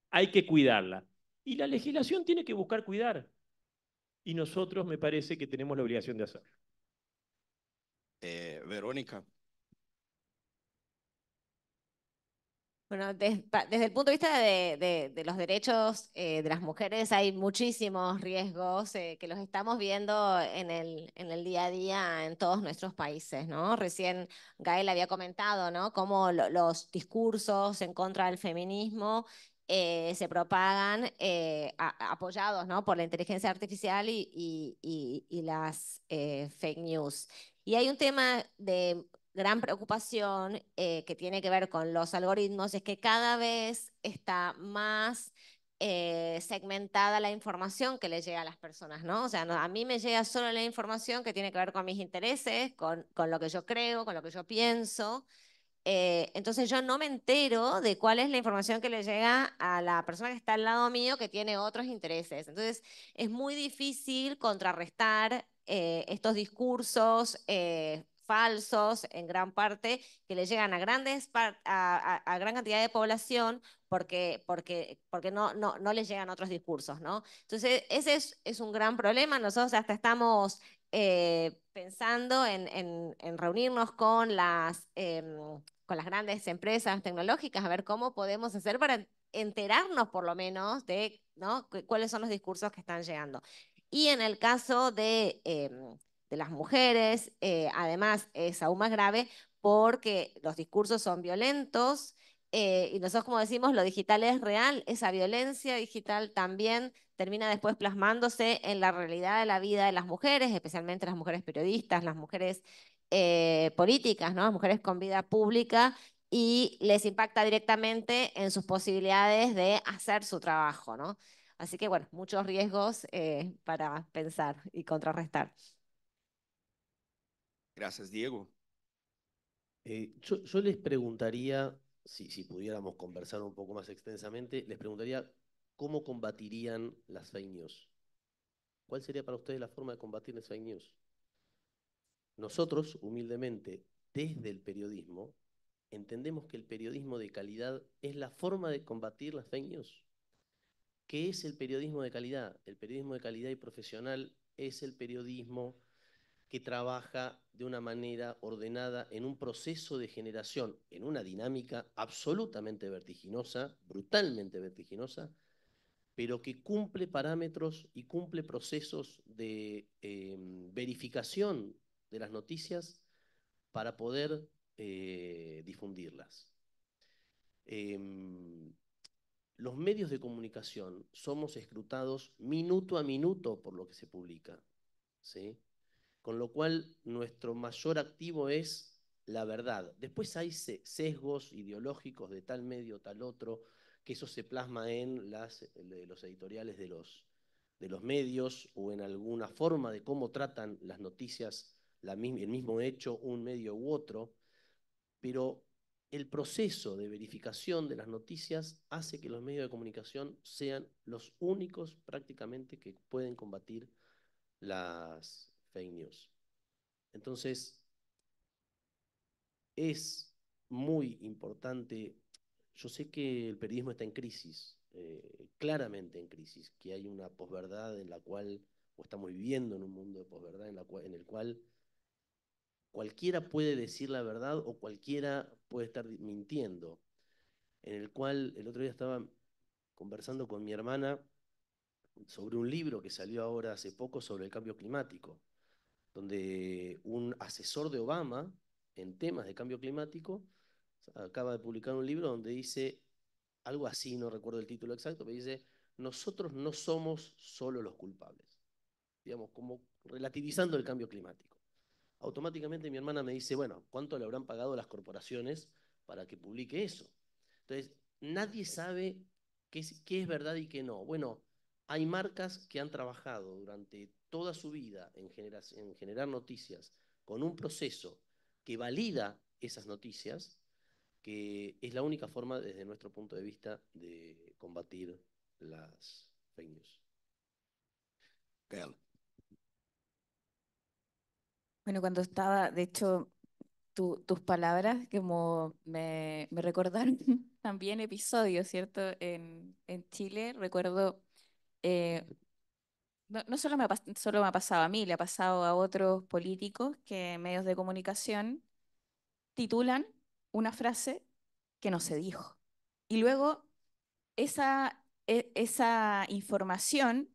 Hay que cuidarla. Y la legislación tiene que buscar cuidar. Y nosotros me parece que tenemos la obligación de hacerlo. Eh, Verónica, Bueno, desde, el punto de vista de, los derechos eh, de las mujeres hay muchísimos riesgos eh, que los estamos viendo en el, día a día en todos nuestros países, ¿no? Recién Gael había comentado, ¿no? Cómo los discursos en contra del feminismo eh, se propagan apoyados ¿no? por la inteligencia artificial y, las fake news. Y hay un tema de gran preocupación eh, que tiene que ver con los algoritmos es que cada vez está más eh, segmentada la información que le llega a las personas, ¿no? O sea, a mí me llega solo la información que tiene que ver con mis intereses, con, con lo que yo creo, con lo que yo pienso. Eh, entonces yo no me entero de cuál es la información que le llega a la persona que está al lado mío que tiene otros intereses. Entonces es muy difícil contrarrestar estos discursos falsos en gran parte, que le llegan a, grandes a, a, gran cantidad de población porque, porque, porque no, no, no les llegan otros discursos, ¿no? Entonces, ese es, un gran problema. Nosotros hasta estamos eh, pensando en, reunirnos con las, em, con las grandes empresas tecnológicas, a ver cómo podemos hacer para enterarnos por lo menos de ¿no? cuáles son los discursos que están llegando. Y en el caso de... Em, de las mujeres, eh, además es aún más grave porque los discursos son violentos eh, y nosotros como decimos, lo digital es real, esa violencia digital también termina después plasmándose en la realidad de la vida de las mujeres, especialmente las mujeres periodistas, las mujeres eh, políticas, ¿no? las mujeres con vida pública y les impacta directamente en sus posibilidades de hacer su trabajo. Así que bueno, muchos riesgos para pensar y contrarrestar. Gracias, Diego. Eh, yo, les preguntaría, si, si pudiéramos conversar un poco más extensamente, les preguntaría cómo combatirían las fake news. ¿Cuál sería para ustedes la forma de combatir las fake news? Nosotros, humildemente, desde el periodismo, entendemos que el periodismo de calidad es la forma de combatir las fake news. ¿Qué es el periodismo de calidad? El periodismo de calidad y profesional es el periodismo que trabaja de una manera ordenada en un proceso de generación, en una dinámica absolutamente vertiginosa, brutalmente vertiginosa, pero que cumple parámetros y cumple procesos de em, verificación de las noticias para poder eh, difundirlas. Em, los medios de comunicación somos escrutados minuto a minuto por lo que se publica. ¿sí? Con lo cual, nuestro mayor activo es la verdad. Después hay sesgos ideológicos de tal medio, tal otro, que eso se plasma en los editoriales de los, medios o en alguna forma de cómo tratan las noticias, el mismo hecho, un medio u otro, pero el proceso de verificación de las noticias hace que los medios de comunicación sean los únicos prácticamente que pueden combatir las, fake news. Entonces, es muy importante, yo sé que el periodismo está en crisis, eh, claramente en crisis, que hay una posverdad en la cual, o estamos viviendo en un mundo de posverdad en, en el cual cualquiera puede decir la verdad o cualquiera puede estar mintiendo, en el cual el otro día estaba conversando con mi hermana sobre un libro que salió ahora hace poco sobre el cambio climático donde un asesor de Obama en temas de cambio climático acaba de publicar un libro donde dice algo así, no recuerdo el título exacto, pero dice, nosotros no somos solo los culpables, digamos, como relativizando el cambio climático. Automáticamente mi hermana me dice, bueno, ¿cuánto le habrán pagado las corporaciones para que publique eso? Entonces, nadie sabe qué es, qué es verdad y qué no. Bueno, hay marcas que han trabajado durante toda su vida en, generar noticias con un proceso que valida esas noticias, que es la única forma desde nuestro punto de vista de combatir las fake news. Bueno, cuando estaba, de hecho, tus palabras como me, recordaron <laughs> también episodios, ¿cierto? en Chile recuerdo eh, no, solo, me ha, pasado a mí, le ha pasado a otros políticos que medios de comunicación titulan una frase que no se dijo. Y luego esa, e, esa información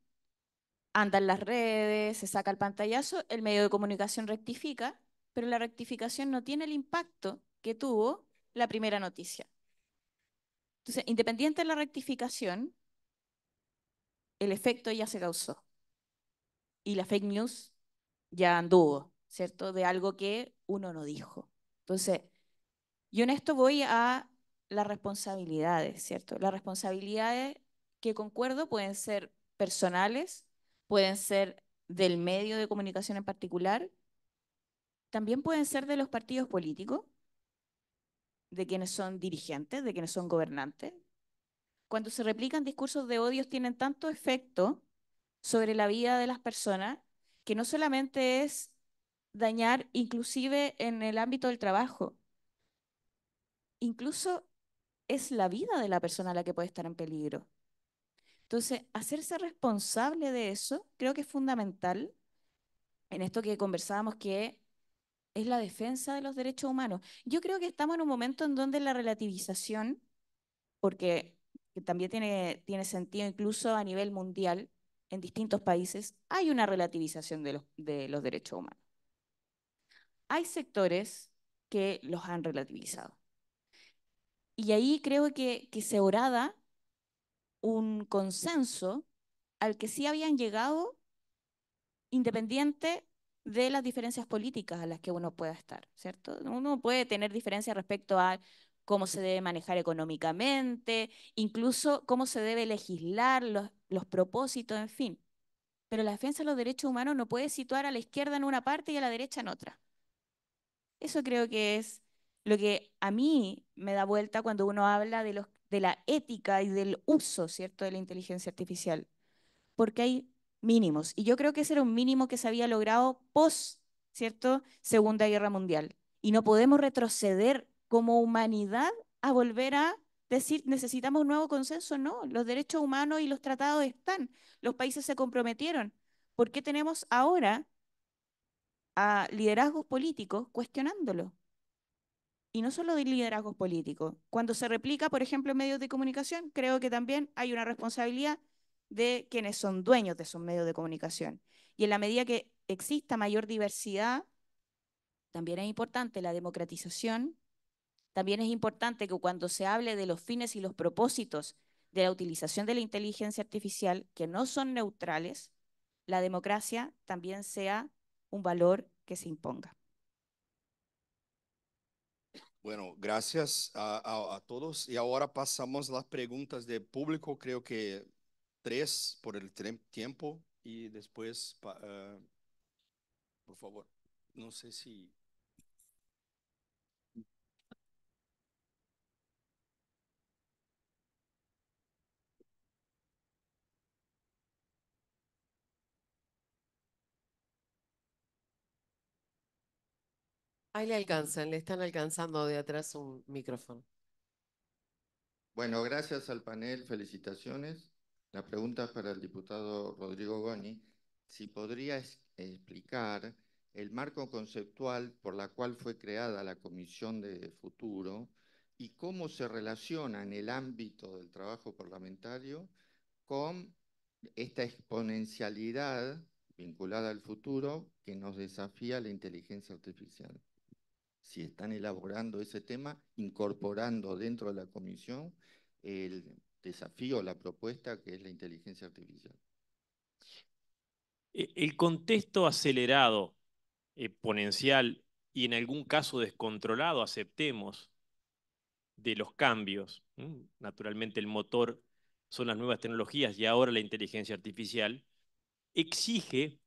anda en las redes, se saca el pantallazo, el medio de comunicación rectifica, pero la rectificación no tiene el impacto que tuvo la primera noticia. Entonces, independiente de la rectificación, el efecto ya se causó. Y la fake news ya anduvo, ¿cierto? De algo que uno no dijo. Entonces, yo en esto voy a las responsabilidades, ¿cierto? Las responsabilidades que concuerdo pueden ser personales, pueden ser del medio de comunicación en particular, también pueden ser de los partidos políticos, de quienes son dirigentes, de quienes son gobernantes, cuando se replican discursos de odio tienen tanto efecto sobre la vida de las personas que no solamente es dañar inclusive en el ámbito del trabajo, incluso es la vida de la persona la que puede estar en peligro. Entonces, hacerse responsable de eso creo que es fundamental en esto que conversábamos que es la defensa de los derechos humanos. Yo creo que estamos en un momento en donde la relativización, porque que también tiene, tiene sentido incluso a nivel mundial, en distintos países, hay una relativización de los, de los derechos humanos. Hay sectores que los han relativizado. Y ahí creo que, se orada un consenso al que sí habían llegado independiente de las diferencias políticas a las que uno pueda estar, ¿cierto? Uno puede tener diferencias respecto a cómo se debe manejar económicamente, incluso cómo se debe legislar, los, los propósitos, en fin. Pero la defensa de los derechos humanos no puede situar a la izquierda en una parte y a la derecha en otra. Eso creo que es lo que a mí me da vuelta cuando uno habla de, los, de la ética y del uso, ¿cierto?, de la inteligencia artificial. Porque hay mínimos. Y yo creo que ese era un mínimo que se había logrado post, ¿cierto?, Segunda Guerra Mundial. Y no podemos retroceder como humanidad a volver a decir necesitamos un nuevo consenso. No, los derechos humanos y los tratados están, los países se comprometieron. ¿Por qué tenemos ahora a liderazgos políticos cuestionándolo? Y no solo de liderazgos políticos. Cuando se replica, por ejemplo, en medios de comunicación, creo que también hay una responsabilidad de quienes son dueños de esos medios de comunicación. Y en la medida que exista mayor diversidad, también es importante la democratización también es importante que cuando se hable de los fines y los propósitos de la utilización de la inteligencia artificial, que no son neutrales, la democracia también sea un valor que se imponga. Bueno, gracias a, todos. Y ahora pasamos las preguntas de público, creo que tres por el tiempo y después, eh, por favor, no sé si Ahí le alcanzan, le están alcanzando de atrás un micrófono. Bueno, gracias al panel, felicitaciones. La pregunta es para el diputado Rodrigo Goni. Si podría explicar el marco conceptual por la cual fue creada la Comisión de Futuro y cómo se relaciona en el ámbito del trabajo parlamentario con esta exponencialidad vinculada al futuro que nos desafía la inteligencia artificial si están elaborando ese tema, incorporando dentro de la comisión el desafío, la propuesta que es la inteligencia artificial. E-, el contexto acelerado, exponencial y en algún caso descontrolado, aceptemos, de los cambios, naturalmente el motor son las nuevas tecnologías y ahora la inteligencia artificial, exige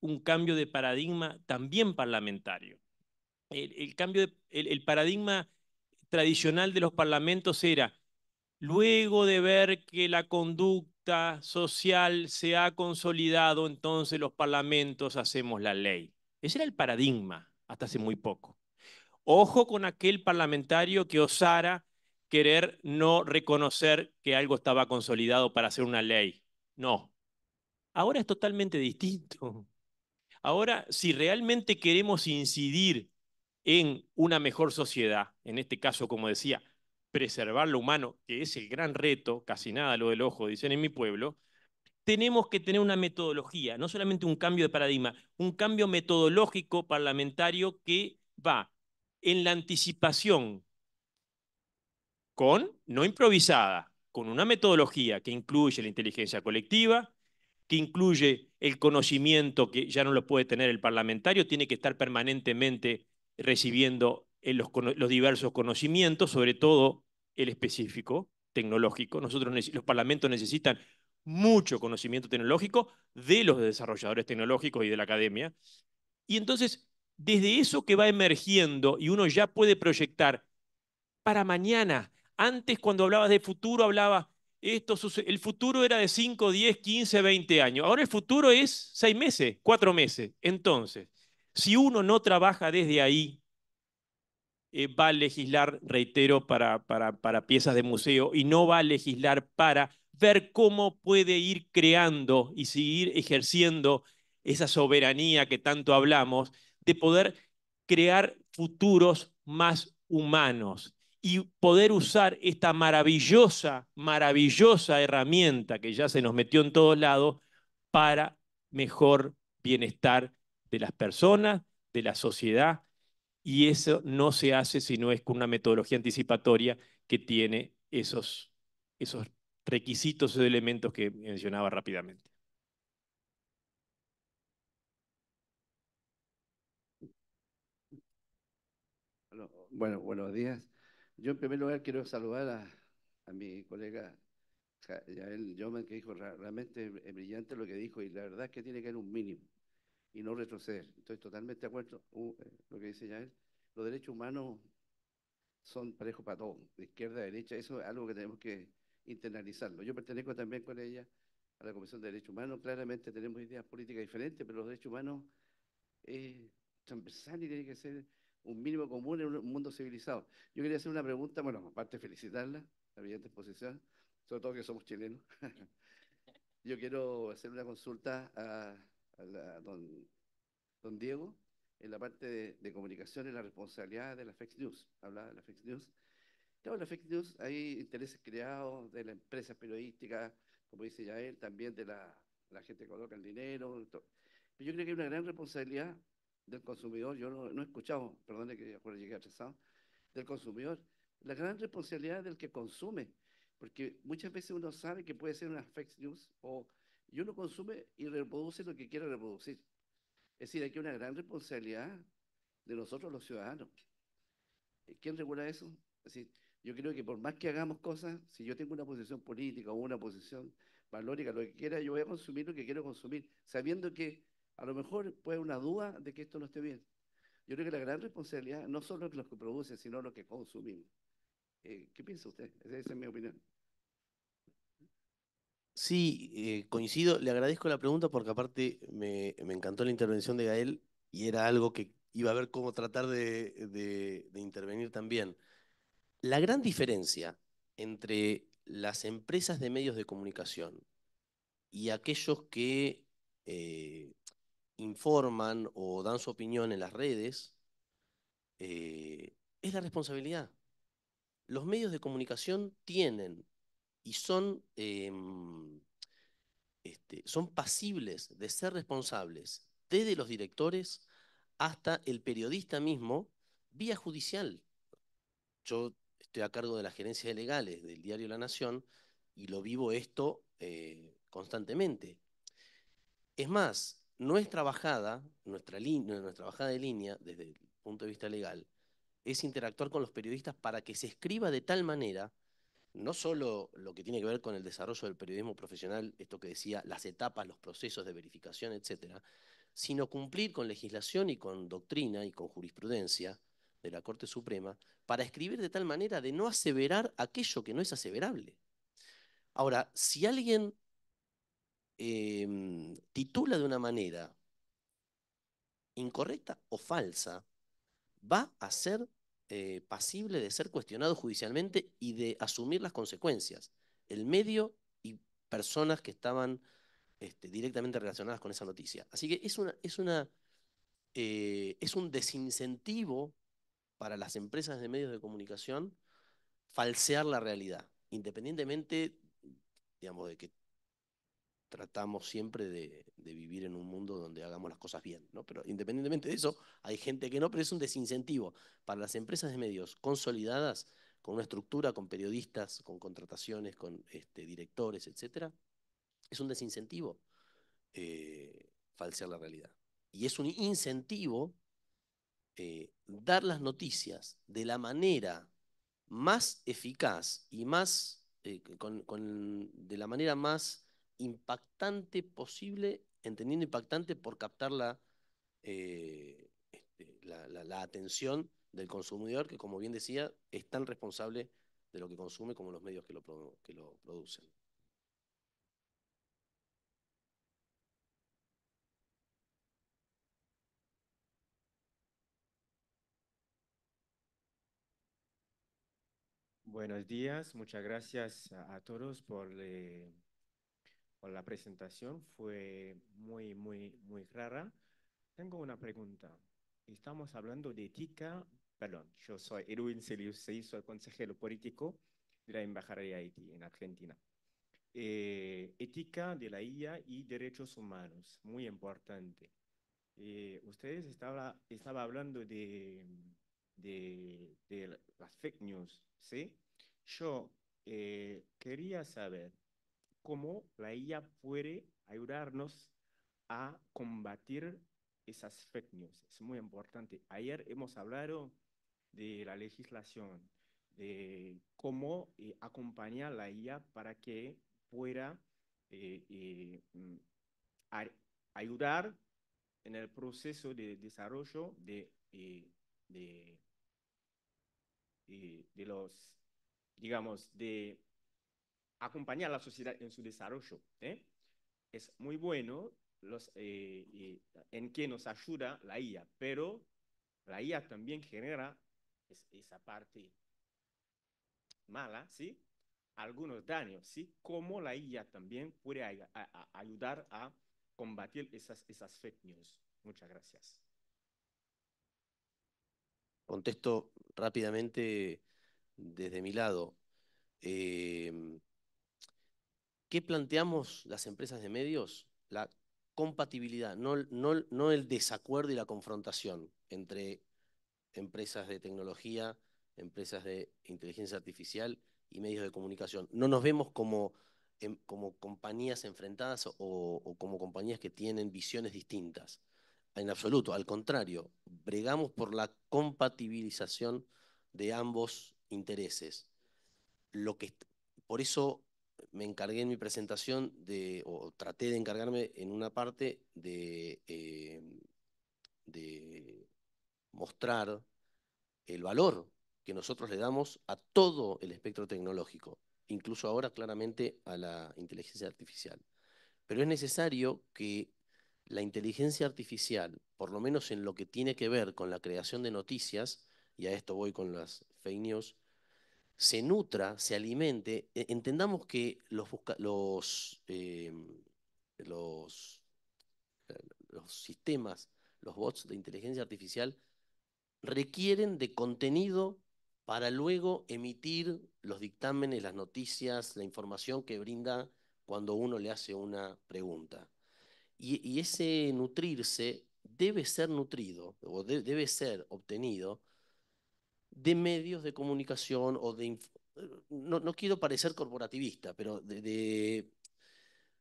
un cambio de paradigma también parlamentario el, cambio, paradigma tradicional de los parlamentos era, luego de ver que la conducta social se ha consolidado, entonces los parlamentos hacemos la ley. Ese era el paradigma hasta hace muy poco. Ojo con aquel parlamentario que osara querer no reconocer que algo estaba consolidado para hacer una ley. No. Ahora es totalmente distinto. Ahora, si realmente queremos incidir en una mejor sociedad, en este caso, como decía, preservar lo humano, que es el gran reto, casi nada lo del ojo, dicen en mi pueblo, tenemos que tener una metodología, no solamente un cambio de paradigma, un cambio metodológico parlamentario que va en la anticipación con, no improvisada, con una metodología que incluye la inteligencia colectiva, que incluye el conocimiento que ya no lo puede tener el parlamentario, tiene que estar permanentemente recibiendo eh, los, diversos conocimientos, sobre todo el específico tecnológico. Nosotros, los parlamentos necesitan mucho conocimiento tecnológico de los desarrolladores tecnológicos y de la academia. Y entonces, desde eso que va emergiendo y uno ya puede proyectar para mañana, antes cuando hablabas de futuro, hablaba, esto el futuro era de 5, 10, 15, 20 años. Ahora el futuro es 6 meses, 4 meses. Entonces, si uno no trabaja desde ahí, eh, va a legislar, reitero, para, para piezas de museo y no va a legislar para ver cómo puede ir creando y seguir ejerciendo esa soberanía que tanto hablamos, de poder crear futuros más humanos y poder usar esta maravillosa, maravillosa herramienta que ya se nos metió en todos lados para mejor bienestar de las personas, de la sociedad, y eso no se hace si no es con una metodología anticipatoria que tiene esos, esos requisitos, o elementos que mencionaba rápidamente. Bueno, buenos días. Yo en primer lugar quiero saludar a, mi colega Yael Yoman, que dijo, realmente brillante lo que dijo, y la verdad es que tiene que haber un mínimo y no retroceder. Estoy totalmente de acuerdo con uh, eh, lo que dice Yael. Los derechos humanos son parejos para todos, de izquierda a derecha. Eso es algo que tenemos que internalizarlo. Yo pertenezco también con ella a la Comisión de Derechos Humanos. Claramente tenemos ideas políticas diferentes, pero los derechos humanos es transversal y tiene que ser un mínimo común en un mundo civilizado. Yo quería hacer una pregunta, bueno, aparte de felicitarla, la brillante exposición, sobre todo que somos chilenos. <laughs> Yo quiero hacer una consulta a a don, don Diego en la parte de, comunicación y la responsabilidad de la fake news. Hablaba de la fake news. Claro, la fake news hay intereses creados de la empresa periodística, como dice ya él, también de la, la gente que coloca el dinero. Pero yo creo que hay una gran responsabilidad del consumidor. Yo no, he escuchado, perdone que acuerdo, llegué atrasado, del consumidor. La gran responsabilidad del que consume. Porque muchas veces uno sabe que puede ser una fake news o y uno consume y reproduce lo que quiere reproducir. Es decir, aquí hay una gran responsabilidad de nosotros los ciudadanos. Eh, ¿Quién regula eso? Es decir, yo creo que por más que hagamos cosas, si yo tengo una posición política o una posición valórica, lo que quiera, yo voy a consumir lo que quiero consumir, sabiendo que a lo mejor puede una duda de que esto no esté bien. Yo creo que la gran responsabilidad no solo es los que producen, sino los que consumimos. Eh, ¿Qué piensa usted? Esa es mi opinión. Sí, eh, coincido, le agradezco la pregunta porque aparte me, me, encantó la intervención de Gael y era algo que iba a ver cómo tratar de, intervenir también. La gran diferencia entre las empresas de medios de comunicación y aquellos que eh, informan o dan su opinión en las redes eh, es la responsabilidad. Los medios de comunicación tienen y son, em, este, son pasibles de ser responsables desde los directores hasta el periodista mismo vía judicial. Yo estoy a cargo de la gerencia legales del diario La Nación y lo vivo esto eh, constantemente. Es más, nuestra bajada, nuestra, nuestra bajada de línea desde el punto de vista legal, es interactuar con los periodistas para que se escriba de tal manera no solo lo que tiene que ver con el desarrollo del periodismo profesional, esto que decía, las etapas, los procesos de verificación, etcétera, sino cumplir con legislación y con doctrina y con jurisprudencia de la Corte Suprema para escribir de tal manera de no aseverar aquello que no es aseverable. Ahora, si alguien em, titula de una manera incorrecta o falsa, va a ser eh, pasible de ser cuestionado judicialmente y de asumir las consecuencias. El medio y personas que estaban este, directamente relacionadas con esa noticia. Así que es, una, es, una, eh, es un desincentivo para las empresas de medios de comunicación falsear la realidad, independientemente digamos, de que tratamos siempre de, vivir en un mundo donde hagamos las cosas bien, Pero independientemente de eso, hay gente que no, pero es un desincentivo. Para las empresas de medios consolidadas, con una estructura, con periodistas, con contrataciones, con este, directores, etc es un desincentivo eh, falsear la realidad. Y es un incentivo eh, dar las noticias de la manera más eficaz y más, eh, de la manera más impactante posible, entendiendo impactante por captar eh, este, la, atención del consumidor, que como bien decía, es tan responsable de lo que consume como los medios que lo, producen. Buenos días, muchas gracias a, todos por eh, por la presentación fue muy, muy, muy rara. Tengo una pregunta. Estamos hablando de ética, perdón, yo soy Erwin Celius, soy consejero político de la Embajada de Haití en Argentina. ética eh, de la IA y derechos humanos, muy importante. Eh, ustedes estaba, estaba hablando de, de, las fake news, ¿sí? Yo eh, quería saber cómo la IA puede ayudarnos a combatir esas fake news. Es muy importante. Ayer hemos hablado de la legislación, de cómo eh, acompañar la IA para que pueda eh, eh, mm, ayudar en el proceso de desarrollo de, de los, digamos, de acompañar a la sociedad en su desarrollo. ¿eh? Es muy bueno los, eh, eh, en que nos ayuda la IA, pero la IA también genera esa parte mala, ¿sí? Algunos daños, ¿sí? Como la IA también puede ayudar a combatir esas, esas fake news. Muchas gracias. Contesto rápidamente desde mi lado. ¿Qué planteamos las empresas de medios? La compatibilidad, no, no, no el desacuerdo y la confrontación entre empresas de tecnología, empresas de inteligencia artificial y medios de comunicación. No nos vemos como, em, como compañías enfrentadas o, como compañías que tienen visiones distintas. En absoluto, al contrario, bregamos por la compatibilización de ambos intereses. Lo que, por eso me encargué en mi presentación de, o traté de encargarme en una parte de, eh, de mostrar el valor que nosotros le damos a todo el espectro tecnológico, incluso ahora claramente a la inteligencia artificial. Pero es necesario que la inteligencia artificial, por lo menos en lo que tiene que ver con la creación de noticias, y a esto voy con las fake news, se nutra, se alimente, e, entendamos que em, eh, los, sistemas, los bots de inteligencia artificial requieren de contenido para luego emitir los dictámenes, las noticias, la información que brinda cuando uno le hace una pregunta. Y, ese nutrirse debe ser nutrido o debe ser obtenido de medios de comunicación o de... No, no quiero parecer corporativista, pero de,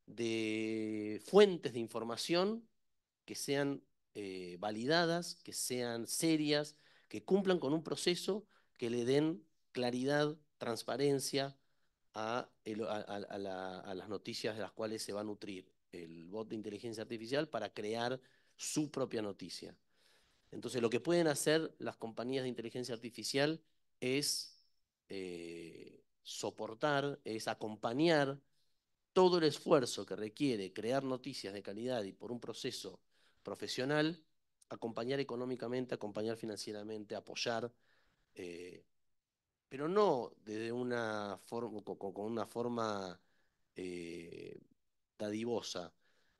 de, fuentes de información que sean eh, validadas, que sean serias, que cumplan con un proceso que le den claridad, transparencia a, a, las noticias de las cuales se va a nutrir el bot de inteligencia artificial para crear su propia noticia. Entonces, lo que pueden hacer las compañías de inteligencia artificial es eh, soportar, es acompañar todo el esfuerzo que requiere crear noticias de calidad y por un proceso profesional, acompañar económicamente, acompañar financieramente, apoyar, eh, pero no desde una forma, con, una forma eh, dadivosa,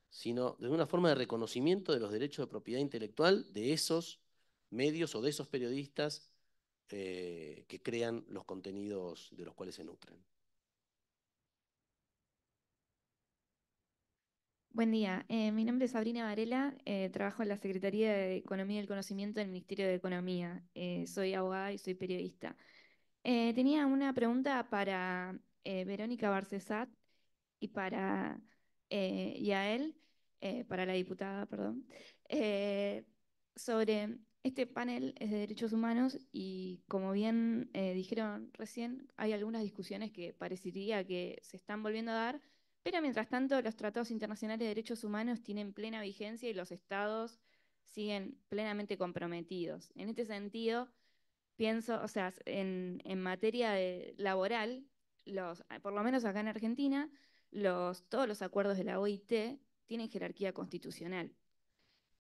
sino de una forma de reconocimiento de los derechos de propiedad intelectual de esos medios o de esos periodistas eh, que crean los contenidos de los cuales se nutren. Buen día, eh, mi nombre es Sabrina Varela, eh, trabajo en la Secretaría de Economía y el Conocimiento del Ministerio de Economía. soy abogada y soy periodista. tenía una pregunta para Verónica Barcesat y para eh, y a él, eh, para la diputada, perdón, eh, sobre este panel de derechos humanos y como bien dijeron recién, hay algunas discusiones que parecería que se están volviendo a dar, pero mientras tanto los tratados internacionales de derechos humanos tienen plena vigencia y los estados siguen plenamente comprometidos. En este sentido, pienso, o sea, en, en materia laboral, los, por lo menos acá en Argentina, todos los acuerdos de la OIT tienen jerarquía constitucional.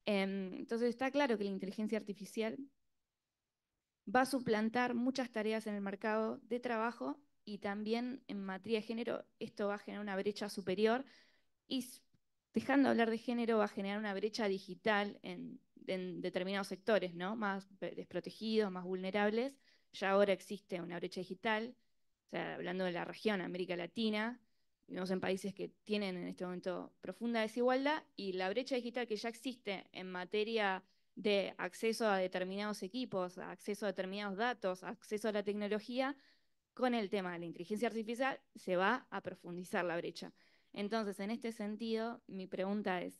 Em, entonces está claro que la inteligencia artificial va a suplantar muchas tareas en el mercado de trabajo y también en materia de género esto va a generar una brecha superior y dejando hablar de género va a generar una brecha digital en, determinados sectores, Más desprotegidos, más vulnerables. Ya ahora existe una brecha digital, o sea, hablando de la región América Latina, vivimos en países que tienen en este momento profunda desigualdad y la brecha digital que ya existe en materia de acceso a determinados equipos, acceso a determinados datos, acceso a la tecnología, con el tema de la inteligencia artificial se va a profundizar la brecha. Entonces, en este sentido, mi pregunta es,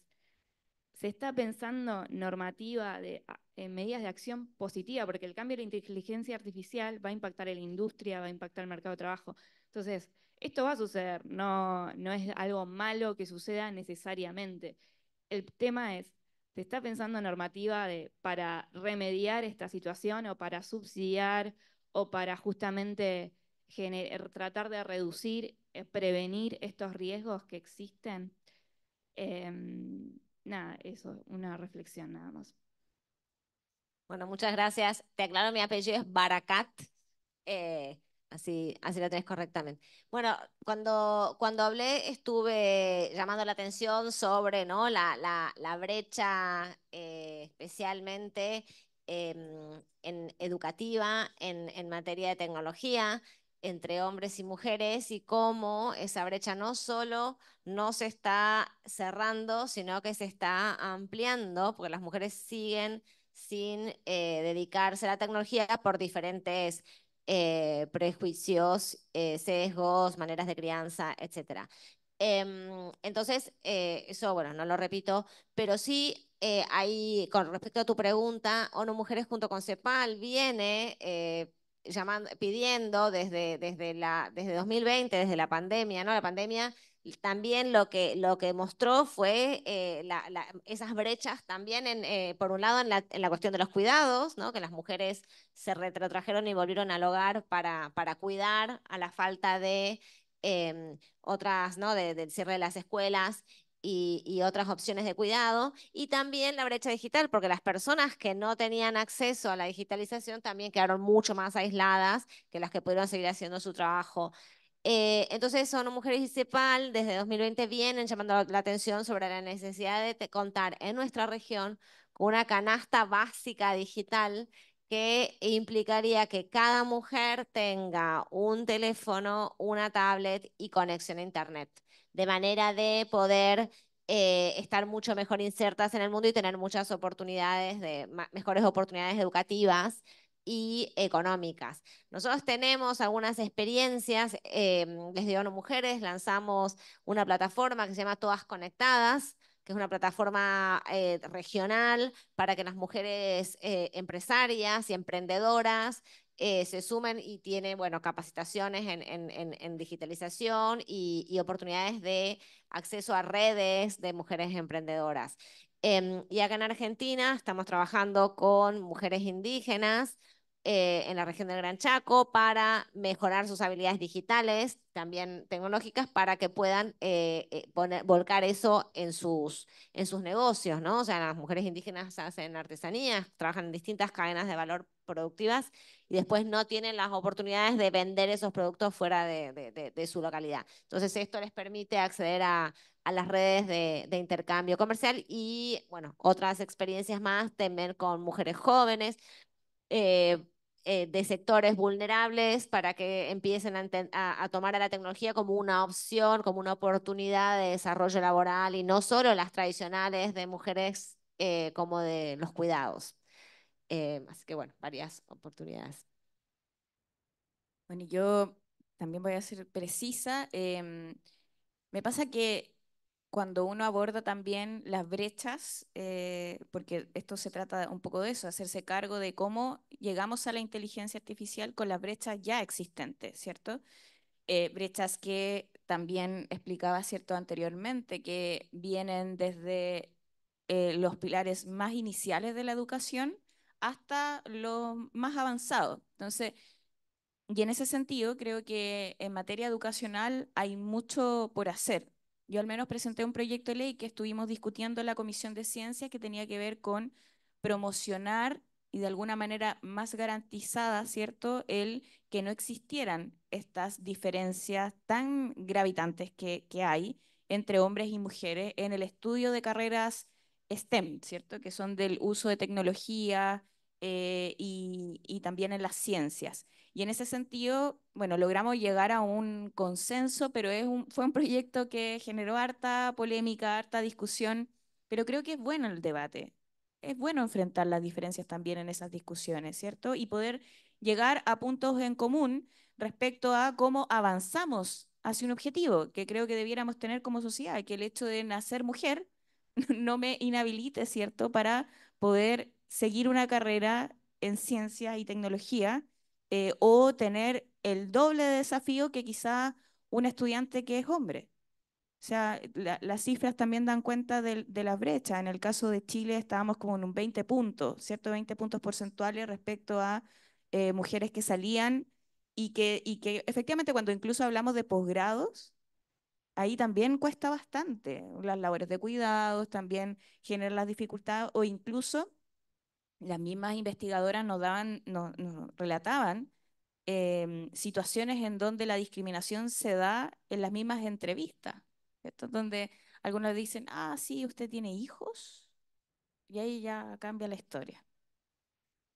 ¿se está pensando normativa de en medidas de acción positiva? Porque el cambio de la inteligencia artificial va a impactar a la industria, va a impactar el mercado de trabajo. Entonces, esto va a suceder, no, no es algo malo que suceda necesariamente. El tema es, ¿se está pensando normativa de, para remediar esta situación o para subsidiar o para justamente tratar de reducir, eh, prevenir estos riesgos que existen? Em, nada, eso, una reflexión nada más. Bueno, muchas gracias. Te aclaro, mi apellido es Baracat. Eh, Así, así lo tenés correctamente. Bueno, cuando, cuando hablé estuve llamando la atención sobre ¿no? la, brecha eh, especialmente em, en educativa, en, materia de tecnología entre hombres y mujeres y cómo esa brecha no solo no se está cerrando, sino que se está ampliando, porque las mujeres siguen sin eh, dedicarse a la tecnología por diferentes eh, prejuicios, eh, sesgos, maneras de crianza, etc. Em, entonces, eh, eso, bueno, no lo repito, pero sí hay, con respecto a tu pregunta, ONU Mujeres junto con CEPAL viene pidiendo desde, desde, la, desde 2020, desde la pandemia, ¿no? La pandemia también lo que, lo que mostró fue eh, esas brechas también, en, eh, por un lado, en la, en la, cuestión de los cuidados, ¿no? que las mujeres se retrotrajeron y volvieron al hogar para, cuidar a la falta de em, otras, ¿no? del cierre de las escuelas y, y, otras opciones de cuidado, y también la brecha digital, porque las personas que no tenían acceso a la digitalización también quedaron mucho más aisladas que las que pudieron seguir haciendo su trabajo eh, entonces, Son Mujeres y CEPAL desde 2020 vienen llamando la atención sobre la necesidad de contar en nuestra región con una canasta básica digital que implicaría que cada mujer tenga un teléfono, una tablet y conexión a Internet, de manera de poder eh, estar mucho mejor insertas en el mundo y tener muchas oportunidades, de, mejores oportunidades educativas y económicas. Nosotros tenemos algunas experiencias em, desde ONU Mujeres, lanzamos una plataforma que se llama Todas Conectadas, que es una plataforma eh, regional para que las mujeres eh, empresarias y emprendedoras eh, se sumen y tienen bueno, capacitaciones en, digitalización y, oportunidades de acceso a redes de mujeres emprendedoras. Em, y acá en Argentina estamos trabajando con mujeres indígenas, eh, en la región del Gran Chaco para mejorar sus habilidades digitales, también tecnológicas, para que puedan eh, eh, volcar eso en sus, en sus negocios, ¿no? O sea, las mujeres indígenas hacen artesanías, trabajan en distintas cadenas de valor productivas y después no tienen las oportunidades de vender esos productos fuera de, su localidad. Entonces, esto les permite acceder a, las redes de, intercambio comercial y, bueno, otras experiencias más, tener con mujeres jóvenes, eh, eh, de sectores vulnerables para que empiecen a, tomar a la tecnología como una opción, como una oportunidad de desarrollo laboral y no solo las tradicionales de mujeres eh, como de los cuidados. así que bueno, varias oportunidades. Bueno, yo también voy a ser precisa. Em, me pasa que cuando uno aborda también las brechas, eh, porque esto se trata un poco de eso, hacerse cargo de cómo llegamos a la inteligencia artificial con las brechas ya existentes, ¿cierto? Eh, brechas que también explicaba, ¿cierto?, anteriormente, que vienen desde eh, los pilares más iniciales de la educación hasta los más avanzados. Entonces, y en ese sentido, creo que en materia educacional hay mucho por hacer yo al menos presenté un proyecto de ley que estuvimos discutiendo en la Comisión de Ciencias que tenía que ver con promocionar y de alguna manera más garantizada, ¿cierto?, el que no existieran estas diferencias tan gravitantes que, hay entre hombres y mujeres en el estudio de carreras STEM, ¿cierto?, que son del uso de tecnología, eh, y, también en las ciencias. Y en ese sentido, bueno, logramos llegar a un consenso, pero es un, fue un proyecto que generó harta polémica, harta discusión, pero creo que es bueno el debate. Es bueno enfrentar las diferencias también en esas discusiones, ¿cierto? Y poder llegar a puntos en común respecto a cómo avanzamos hacia un objetivo que creo que debiéramos tener como sociedad, que el hecho de nacer mujer <laughs> no me inhabilite, ¿cierto?, para poder seguir una carrera en ciencia y tecnología eh, o tener el doble de desafío que quizá un estudiante que es hombre. O sea, las cifras también dan cuenta de, de las brechas. En el caso de Chile estábamos como en un 20 puntos, ¿cierto? 20 puntos porcentuales respecto a eh, mujeres que salían y que, y que efectivamente cuando incluso hablamos de posgrados, ahí también cuesta bastante las labores de cuidados, también generan las dificultades o incluso las mismas investigadoras nos, daban, nos, relataban em, situaciones en donde la discriminación se da en las mismas entrevistas, donde algunos dicen, ah, sí, usted tiene hijos, y ahí ya cambia la historia.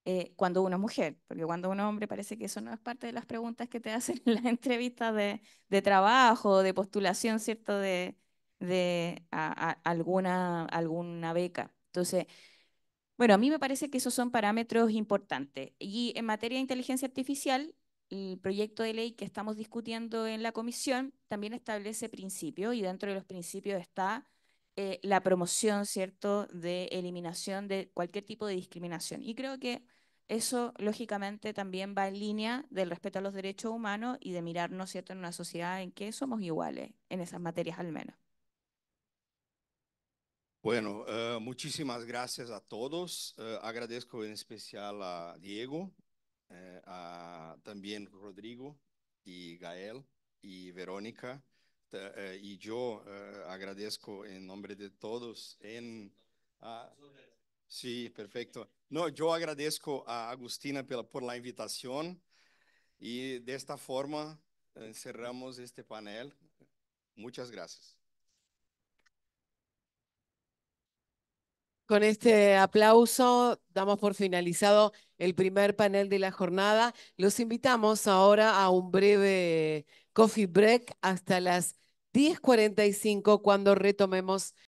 Eh, cuando una mujer, porque cuando un hombre parece que eso no es parte de las preguntas que te hacen en <laughs> las entrevistas de, trabajo, de postulación, ¿cierto? De, de alguna, alguna beca. Entonces, bueno, a mí me parece que esos son parámetros importantes. Y en materia de inteligencia artificial, el proyecto de ley que estamos discutiendo en la comisión también establece principios y dentro de los principios está eh, la promoción, ¿cierto?, de eliminación de cualquier tipo de discriminación. Y creo que eso, lógicamente, también va en línea del respeto a los derechos humanos y de mirarnos, ¿cierto?, en una sociedad en que somos iguales, en esas materias al menos. Bueno, eh, muchísimas gracias a todos. Eh, agradezco en especial a Diego, también eh, a también Rodrigo y Gael y Verónica. y yo agradezco en nombre de todos. En, ah, sí, perfecto. No, yo agradezco a Agustina pela, por la invitación y de esta forma cerramos este panel. Muchas gracias. Con este aplauso damos por finalizado el primer panel de la jornada. Los invitamos ahora a un breve coffee break hasta las 10.45 cuando retomemos